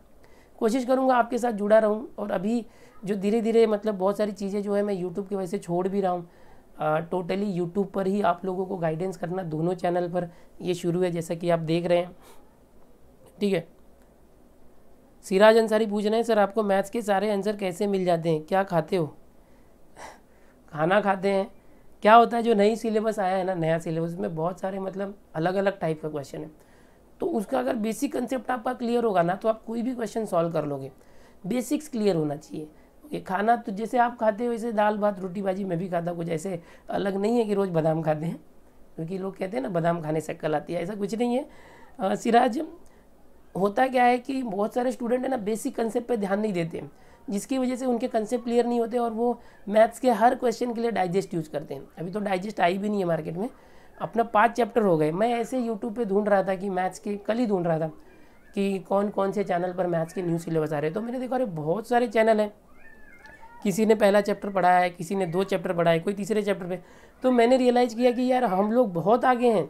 कोशिश करूँगा आपके साथ जुड़ा रहूँ और अभी जो धीरे धीरे मतलब बहुत सारी चीज़ें जो है मैं यूट्यूब की वजह से छोड़ भी रहा हूँ टोटली यूट्यूब पर ही आप लोगों को गाइडेंस करना दोनों चैनल पर ये शुरू है जैसा कि आप देख रहे हैं ठीक है सिराज अंसारी पूछ रहे हैं सर आपको मैथ्स के सारे आंसर कैसे मिल जाते हैं क्या खाते हो खाना खाते हैं क्या होता है जो नई सिलेबस आया है ना नया सिलेबस में बहुत सारे मतलब अलग अलग टाइप का क्वेश्चन है तो उसका अगर बेसिक कंसेप्ट आपका क्लियर होगा ना तो आप कोई भी क्वेश्चन सॉल्व कर लोगे बेसिक्स क्लियर होना चाहिए ओके खाना तो जैसे आप खाते हो वैसे दाल भात रोटी भाजी मैं भी खाता हूँ कुछ ऐसे अलग नहीं है कि रोज़ बादाम खाते हैं क्योंकि लोग कहते हैं ना बादाम खाने से शक्ल आती है ऐसा कुछ नहीं है सिराज होता क्या है कि बहुत सारे स्टूडेंट है ना बेसिक कंसेप्ट पे ध्यान नहीं देते जिसकी वजह से उनके कंसेप्ट क्लियर नहीं होते और वो मैथ्स के हर क्वेश्चन के लिए डाइजेस्ट यूज़ करते हैं अभी तो डाइजेस्ट आई भी नहीं है मार्केट में अपना पाँच चैप्टर हो गए मैं ऐसे यूट्यूब पर ढूंढ रहा था कि मैथ्स के कल ही ढूंढ रहा था कि कौन कौन से चैनल पर मैथ्स के न्यू सिलेबस आ रहे तो मैंने देखा अरे बहुत सारे चैनल हैं किसी ने पहला चैप्टर पढ़ाया है किसी ने दो चैप्टर पढ़ाए है कोई तीसरे चैप्टर पे तो मैंने रियलाइज़ किया कि यार हम लोग बहुत आगे हैं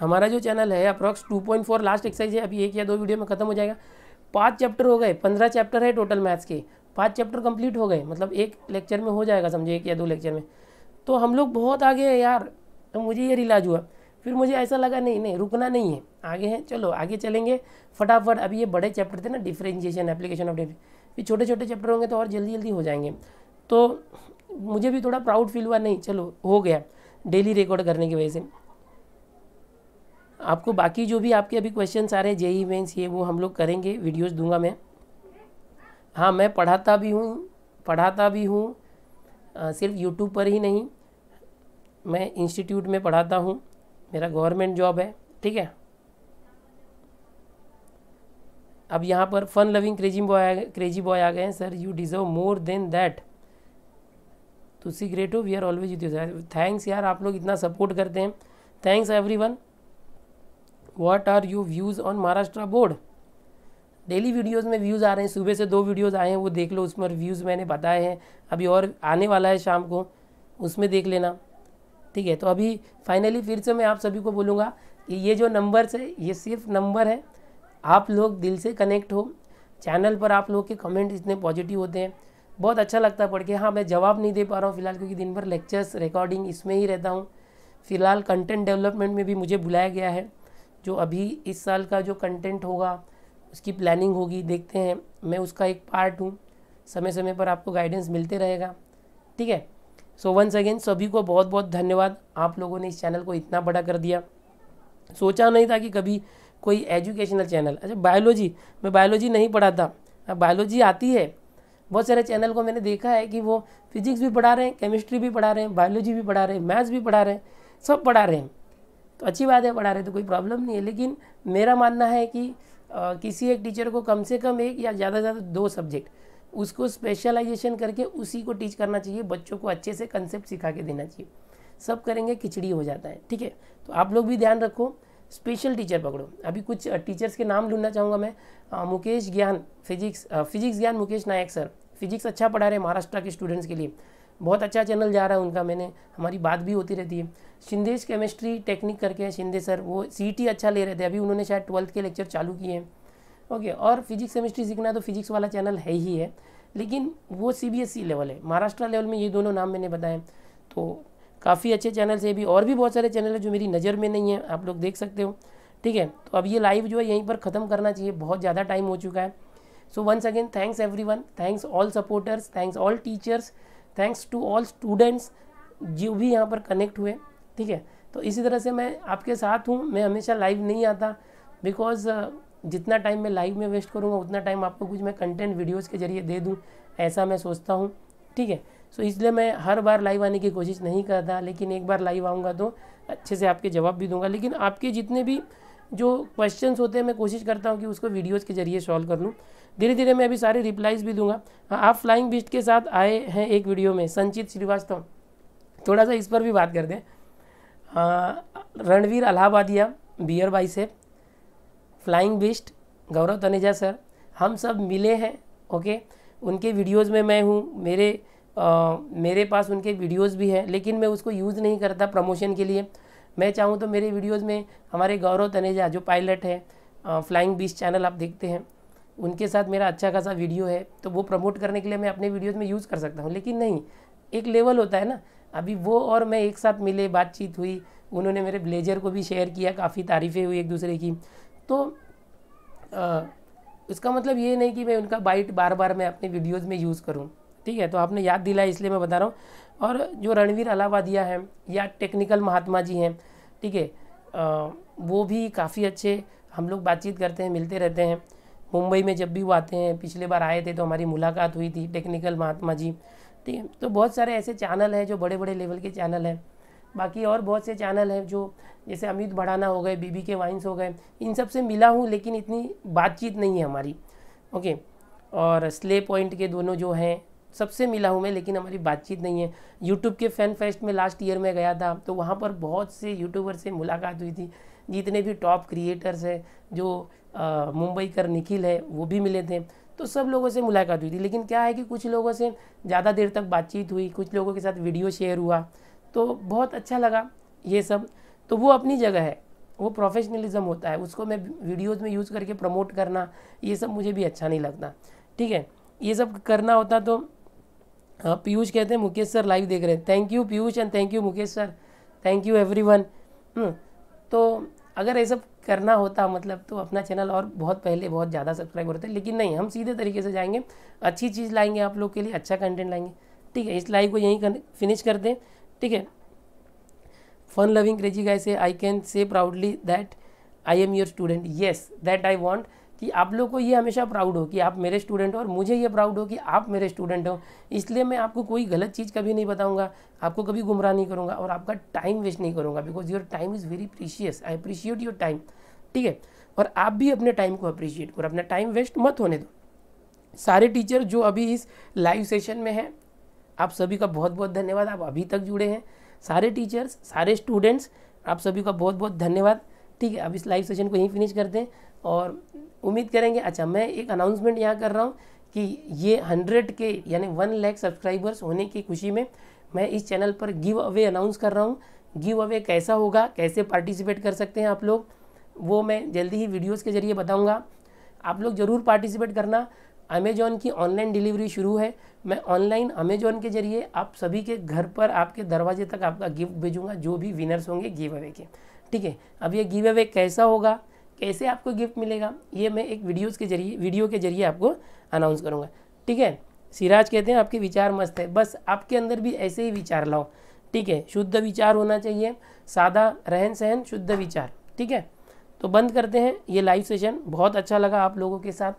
हमारा जो चैनल है अप्रॉक्स 2.4 लास्ट एक्सरसाइज है अभी एक या दो वीडियो में खत्म हो जाएगा पाँच चैप्टर हो गए पंद्रह चैप्टर है टोटल मैथ्स के पाँच चैप्टर कंप्लीट हो गए मतलब एक लेक्चर में हो जाएगा समझो एक या दो लेक्चर में तो हम लोग बहुत आगे हैं यार तो मुझे ये रिलाज हुआ फिर मुझे ऐसा लगा नहीं नहीं रुकना नहीं है आगे हैं चलो आगे चलेंगे फटाफट अभी ये बड़े चैप्टर थे ना डिफ्रेंशिएशन एप्लीकेशन ऑफ फिर छोटे छोटे चैप्टर होंगे तो और जल्दी जल्दी हो जाएंगे तो मुझे भी थोड़ा प्राउड फील हुआ नहीं चलो हो गया डेली रिकॉर्ड करने की वजह से आपको बाकी जो भी आपके अभी क्वेश्चन आ रहे हैं जेई मेन्स e ये वो हम लोग करेंगे वीडियोज़ दूंगा मैं हाँ मैं पढ़ाता भी हूँ पढ़ाता भी हूँ सिर्फ यूट्यूब पर ही नहीं मैं इंस्टीट्यूट में पढ़ाता हूँ मेरा गवर्नमेंट जॉब है ठीक है अब यहाँ पर fun loving crazy boy crazy boy आ गए हैं sir you deserve more than that तुसी ग्रेट हो we are always you thanks यार आप लोग इतना सपोर्ट करते हैं thanks everyone what are you views on Maharashtra board daily videos में व्यूज़ आ रहे हैं सुबह से दो वीडियोस आए हैं वो देख लो उसमें व्यूज़ मैंने बताए हैं अभी और आने वाला है शाम को उसमें देख लेना ठीक है तो अभी फाइनली फिर से मैं आप सभी को बोलूँगा कि ये जो नंबर्स है ये सिर्फ नंबर है आप लोग दिल से कनेक्ट हो चैनल पर आप लोग के कमेंट इतने पॉजिटिव होते हैं बहुत अच्छा लगता है पढ़ के हाँ मैं जवाब नहीं दे पा रहा हूँ फिलहाल क्योंकि दिन भर लेक्चर्स रिकॉर्डिंग इसमें ही रहता हूँ फिलहाल कंटेंट डेवलपमेंट में भी मुझे बुलाया गया है जो अभी इस साल का जो कंटेंट होगा उसकी प्लानिंग होगी देखते हैं मैं उसका एक पार्ट हूँ समय समय पर आपको गाइडेंस मिलते रहेगा ठीक है सो वंस अगेन सभी को बहुत बहुत धन्यवाद आप लोगों ने इस चैनल को इतना बड़ा कर दिया सोचा नहीं था कि कभी कोई एजुकेशनल चैनल अच्छा बायोलॉजी मैं बायोलॉजी नहीं पढ़ाता बायोलॉजी आती है बहुत सारे चैनल को मैंने देखा है कि वो फिजिक्स भी पढ़ा रहे हैं केमिस्ट्री भी पढ़ा रहे हैं बायोलॉजी भी पढ़ा रहे हैं मैथ्स भी पढ़ा रहे हैं सब पढ़ा रहे हैं तो अच्छी बात है पढ़ा रहे तो कोई प्रॉब्लम नहीं है लेकिन मेरा मानना है कि आ, किसी एक टीचर को कम से कम एक या ज़्यादा से ज़्यादा दो सब्जेक्ट उसको स्पेशलाइजेशन करके उसी को टीच करना चाहिए बच्चों को अच्छे से कंसेप्ट सिखा के देना चाहिए सब करेंगे खिचड़ी हो जाता है ठीक है तो आप लोग भी ध्यान रखो स्पेशल टीचर पकड़ो अभी कुछ टीचर्स के नाम ढूंढना चाहूँगा मैं आ, मुकेश ज्ञान फिजिक्स आ, physics Gyan Mukesh Nayak sir physics अच्छा पढ़ा रहे महाराष्ट्र के स्टूडेंट्स के लिए बहुत अच्छा चैनल जा रहा है उनका मैंने हमारी बात भी होती रहती है शिंदेश केमिस्ट्री टेक्निक करके शिंदे सर वो सी अच्छा ले रहे थे अभी उन्होंने शायद ट्वेल्थ के लेक्चर चालू किए हैं ओके और फिजिक्स केमिस्ट्री सीखना है तो फिजिक्स वाला चैनल है ही है लेकिन वो सी लेवल e है महाराष्ट्र लेवल में ये दोनों नाम मैंने बताए तो काफ़ी अच्छे चैनल से भी और भी बहुत सारे चैनल है जो मेरी नज़र में नहीं है आप लोग देख सकते हो ठीक है तो अब ये लाइव जो है यहीं पर ख़त्म करना चाहिए बहुत ज़्यादा टाइम हो चुका है so once again thanks everyone thanks all supporters thanks all teachers thanks to all students जो भी यहाँ पर कनेक्ट हुए ठीक है तो इसी तरह से मैं आपके साथ हूँ मैं हमेशा लाइव नहीं आता बिकॉज जितना टाइम मैं लाइव में वेस्ट करूँगा उतना टाइम आपको कुछ मैं कंटेंट वीडियोज़ के जरिए दे दूँ ऐसा मैं सोचता हूँ ठीक है सो so, इसलिए मैं हर बार लाइव आने की कोशिश नहीं करता लेकिन एक बार लाइव आऊँगा तो अच्छे से आपके जवाब भी दूंगा लेकिन आपके जितने भी जो क्वेश्चंस होते हैं मैं कोशिश करता हूँ कि उसको वीडियोज़ के जरिए सॉल्व कर लूँ धीरे धीरे मैं अभी सारे रिप्लाइज़ भी दूंगा हाँ आप फ्लाइंग बिस्ट के साथ आए हैं एक वीडियो में संचित श्रीवास्तव थोड़ा सा इस पर भी बात कर दें हाँ, Ranveer Allahabadia BeerBiceps flying beast Gaurav Taneja sir हम सब मिले हैं ओके उनके वीडियोज़ में मैं हूँ मेरे आ, मेरे पास उनके वीडियोज़ भी हैं लेकिन मैं उसको यूज़ नहीं करता प्रमोशन के लिए मैं चाहूँ तो मेरे वीडियोस में हमारे गौरव तनेजा जो पायलट है फ्लाइंग बीच चैनल आप देखते हैं उनके साथ मेरा अच्छा खासा वीडियो है तो वो प्रमोट करने के लिए मैं अपने वीडियोज़ में यूज़ कर सकता हूँ लेकिन नहीं एक लेवल होता है ना अभी वो और मैं एक साथ मिले बातचीत हुई उन्होंने मेरे ब्लेजर को भी शेयर किया काफ़ी तारीफ़ें हुई एक दूसरे की तो आ, उसका मतलब ये नहीं कि मैं उनका बाइट बार बार मैं अपने वीडियोज़ में यूज़ करूँ ठीक है तो आपने याद दिलाया इसलिए मैं बता रहा हूँ और जो रणवीर अलावादिया हैं या टेक्निकल महात्मा जी हैं ठीक है वो भी काफ़ी अच्छे हम लोग बातचीत करते हैं मिलते रहते हैं मुंबई में जब भी वो आते हैं पिछले बार आए थे तो हमारी मुलाकात हुई थी टेक्निकल महात्मा जी ठीक है तो बहुत सारे ऐसे चैनल हैं जो बड़े बड़े लेवल के चैनल हैं बाकी और बहुत से चैनल हैं जो जैसे अमित बढ़ाना हो गए बीबी के वाइन्स हो गए इन सब से मिला हूँ लेकिन इतनी बातचीत नहीं है हमारी ओके और स्ले पॉइंट के दोनों जो हैं सबसे मिला हूँ मैं लेकिन हमारी बातचीत नहीं है यूट्यूब के फैन फेस्ट में लास्ट ईयर में गया था तो वहाँ पर बहुत से यूट्यूबर से मुलाकात हुई थी जितने भी टॉप क्रिएटर्स हैं जो मुंबई कर निखिल है वो भी मिले थे तो सब लोगों से मुलाकात हुई थी लेकिन क्या है कि कुछ लोगों से ज़्यादा देर तक बातचीत हुई कुछ लोगों के साथ वीडियो शेयर हुआ तो बहुत अच्छा लगा ये सब तो वो अपनी जगह है वो प्रोफेशनलिज्म होता है उसको मैं वीडियोज़ में यूज़ करके प्रमोट करना ये सब मुझे भी अच्छा नहीं लगता ठीक है ये सब करना होता तो हाँ पीयूष कहते हैं मुकेश सर लाइव देख रहे हैं thank you Piyush and thank you Mukesh sir thank you everyone तो अगर ये सब करना होता मतलब तो अपना चैनल और बहुत पहले बहुत ज़्यादा सब्सक्राइब होते लेकिन नहीं हम सीधे तरीके से जाएंगे अच्छी चीज़ लाएंगे आप लोग के लिए अच्छा कंटेंट लाएंगे ठीक है इस लाइव को यहीं फिनिश कर दें ठीक है फन लविंग क्रेजी गाय से I can say proudly that I am your student yes that I want कि आप लोग को ये हमेशा प्राउड हो कि आप मेरे स्टूडेंट हो और मुझे ये प्राउड हो कि आप मेरे स्टूडेंट हो इसलिए मैं आपको कोई गलत चीज़ कभी नहीं बताऊंगा आपको कभी गुमराह नहीं करूंगा और आपका टाइम वेस्ट नहीं करूंगा because your time is very precious I appreciate your time ठीक है और आप भी अपने टाइम को अप्रिशिएट करो अपना टाइम वेस्ट मत होने दो सारे टीचर जो अभी इस लाइव सेशन में हैं आप सभी का बहुत बहुत धन्यवाद आप अभी तक जुड़े हैं सारे टीचर्स सारे स्टूडेंट्स आप सभी का बहुत बहुत धन्यवाद ठीक है अब इस लाइव सेशन को यहीं फिनिश करते हैं और उम्मीद करेंगे अच्छा मैं एक अनाउंसमेंट यहाँ कर रहा हूँ कि ये हंड्रेड के यानी वन लैख सब्सक्राइबर्स होने की खुशी में मैं इस चैनल पर गिव अवे अनाउंस कर रहा हूँ गिव अवे कैसा होगा कैसे पार्टिसिपेट कर सकते हैं आप लोग वो मैं जल्दी ही वीडियोस के ज़रिए बताऊंगा आप लोग ज़रूर पार्टिसिपेट करना अमेजॉन की ऑनलाइन डिलीवरी शुरू है मैं ऑनलाइन अमेजॉन के ज़रिए आप सभी के घर पर आपके दरवाजे तक आपका गिफ्ट भेजूंगा जो भी विनर्स होंगे गिव अवे के ठीक है अब ये गिव अवे कैसा होगा ऐसे आपको गिफ्ट मिलेगा ये मैं एक वीडियोज़ के जरिए वीडियो के जरिए आपको अनाउंस करूँगा ठीक है सिराज कहते हैं आपके विचार मस्त है बस आपके अंदर भी ऐसे ही विचार लाओ ठीक है शुद्ध विचार होना चाहिए सादा रहन सहन शुद्ध विचार ठीक है तो बंद करते हैं ये लाइव सेशन बहुत अच्छा लगा आप लोगों के साथ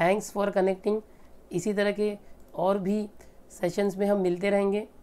थैंक्स फॉर कनेक्टिंग इसी तरह के और भी सेशंस में हम मिलते रहेंगे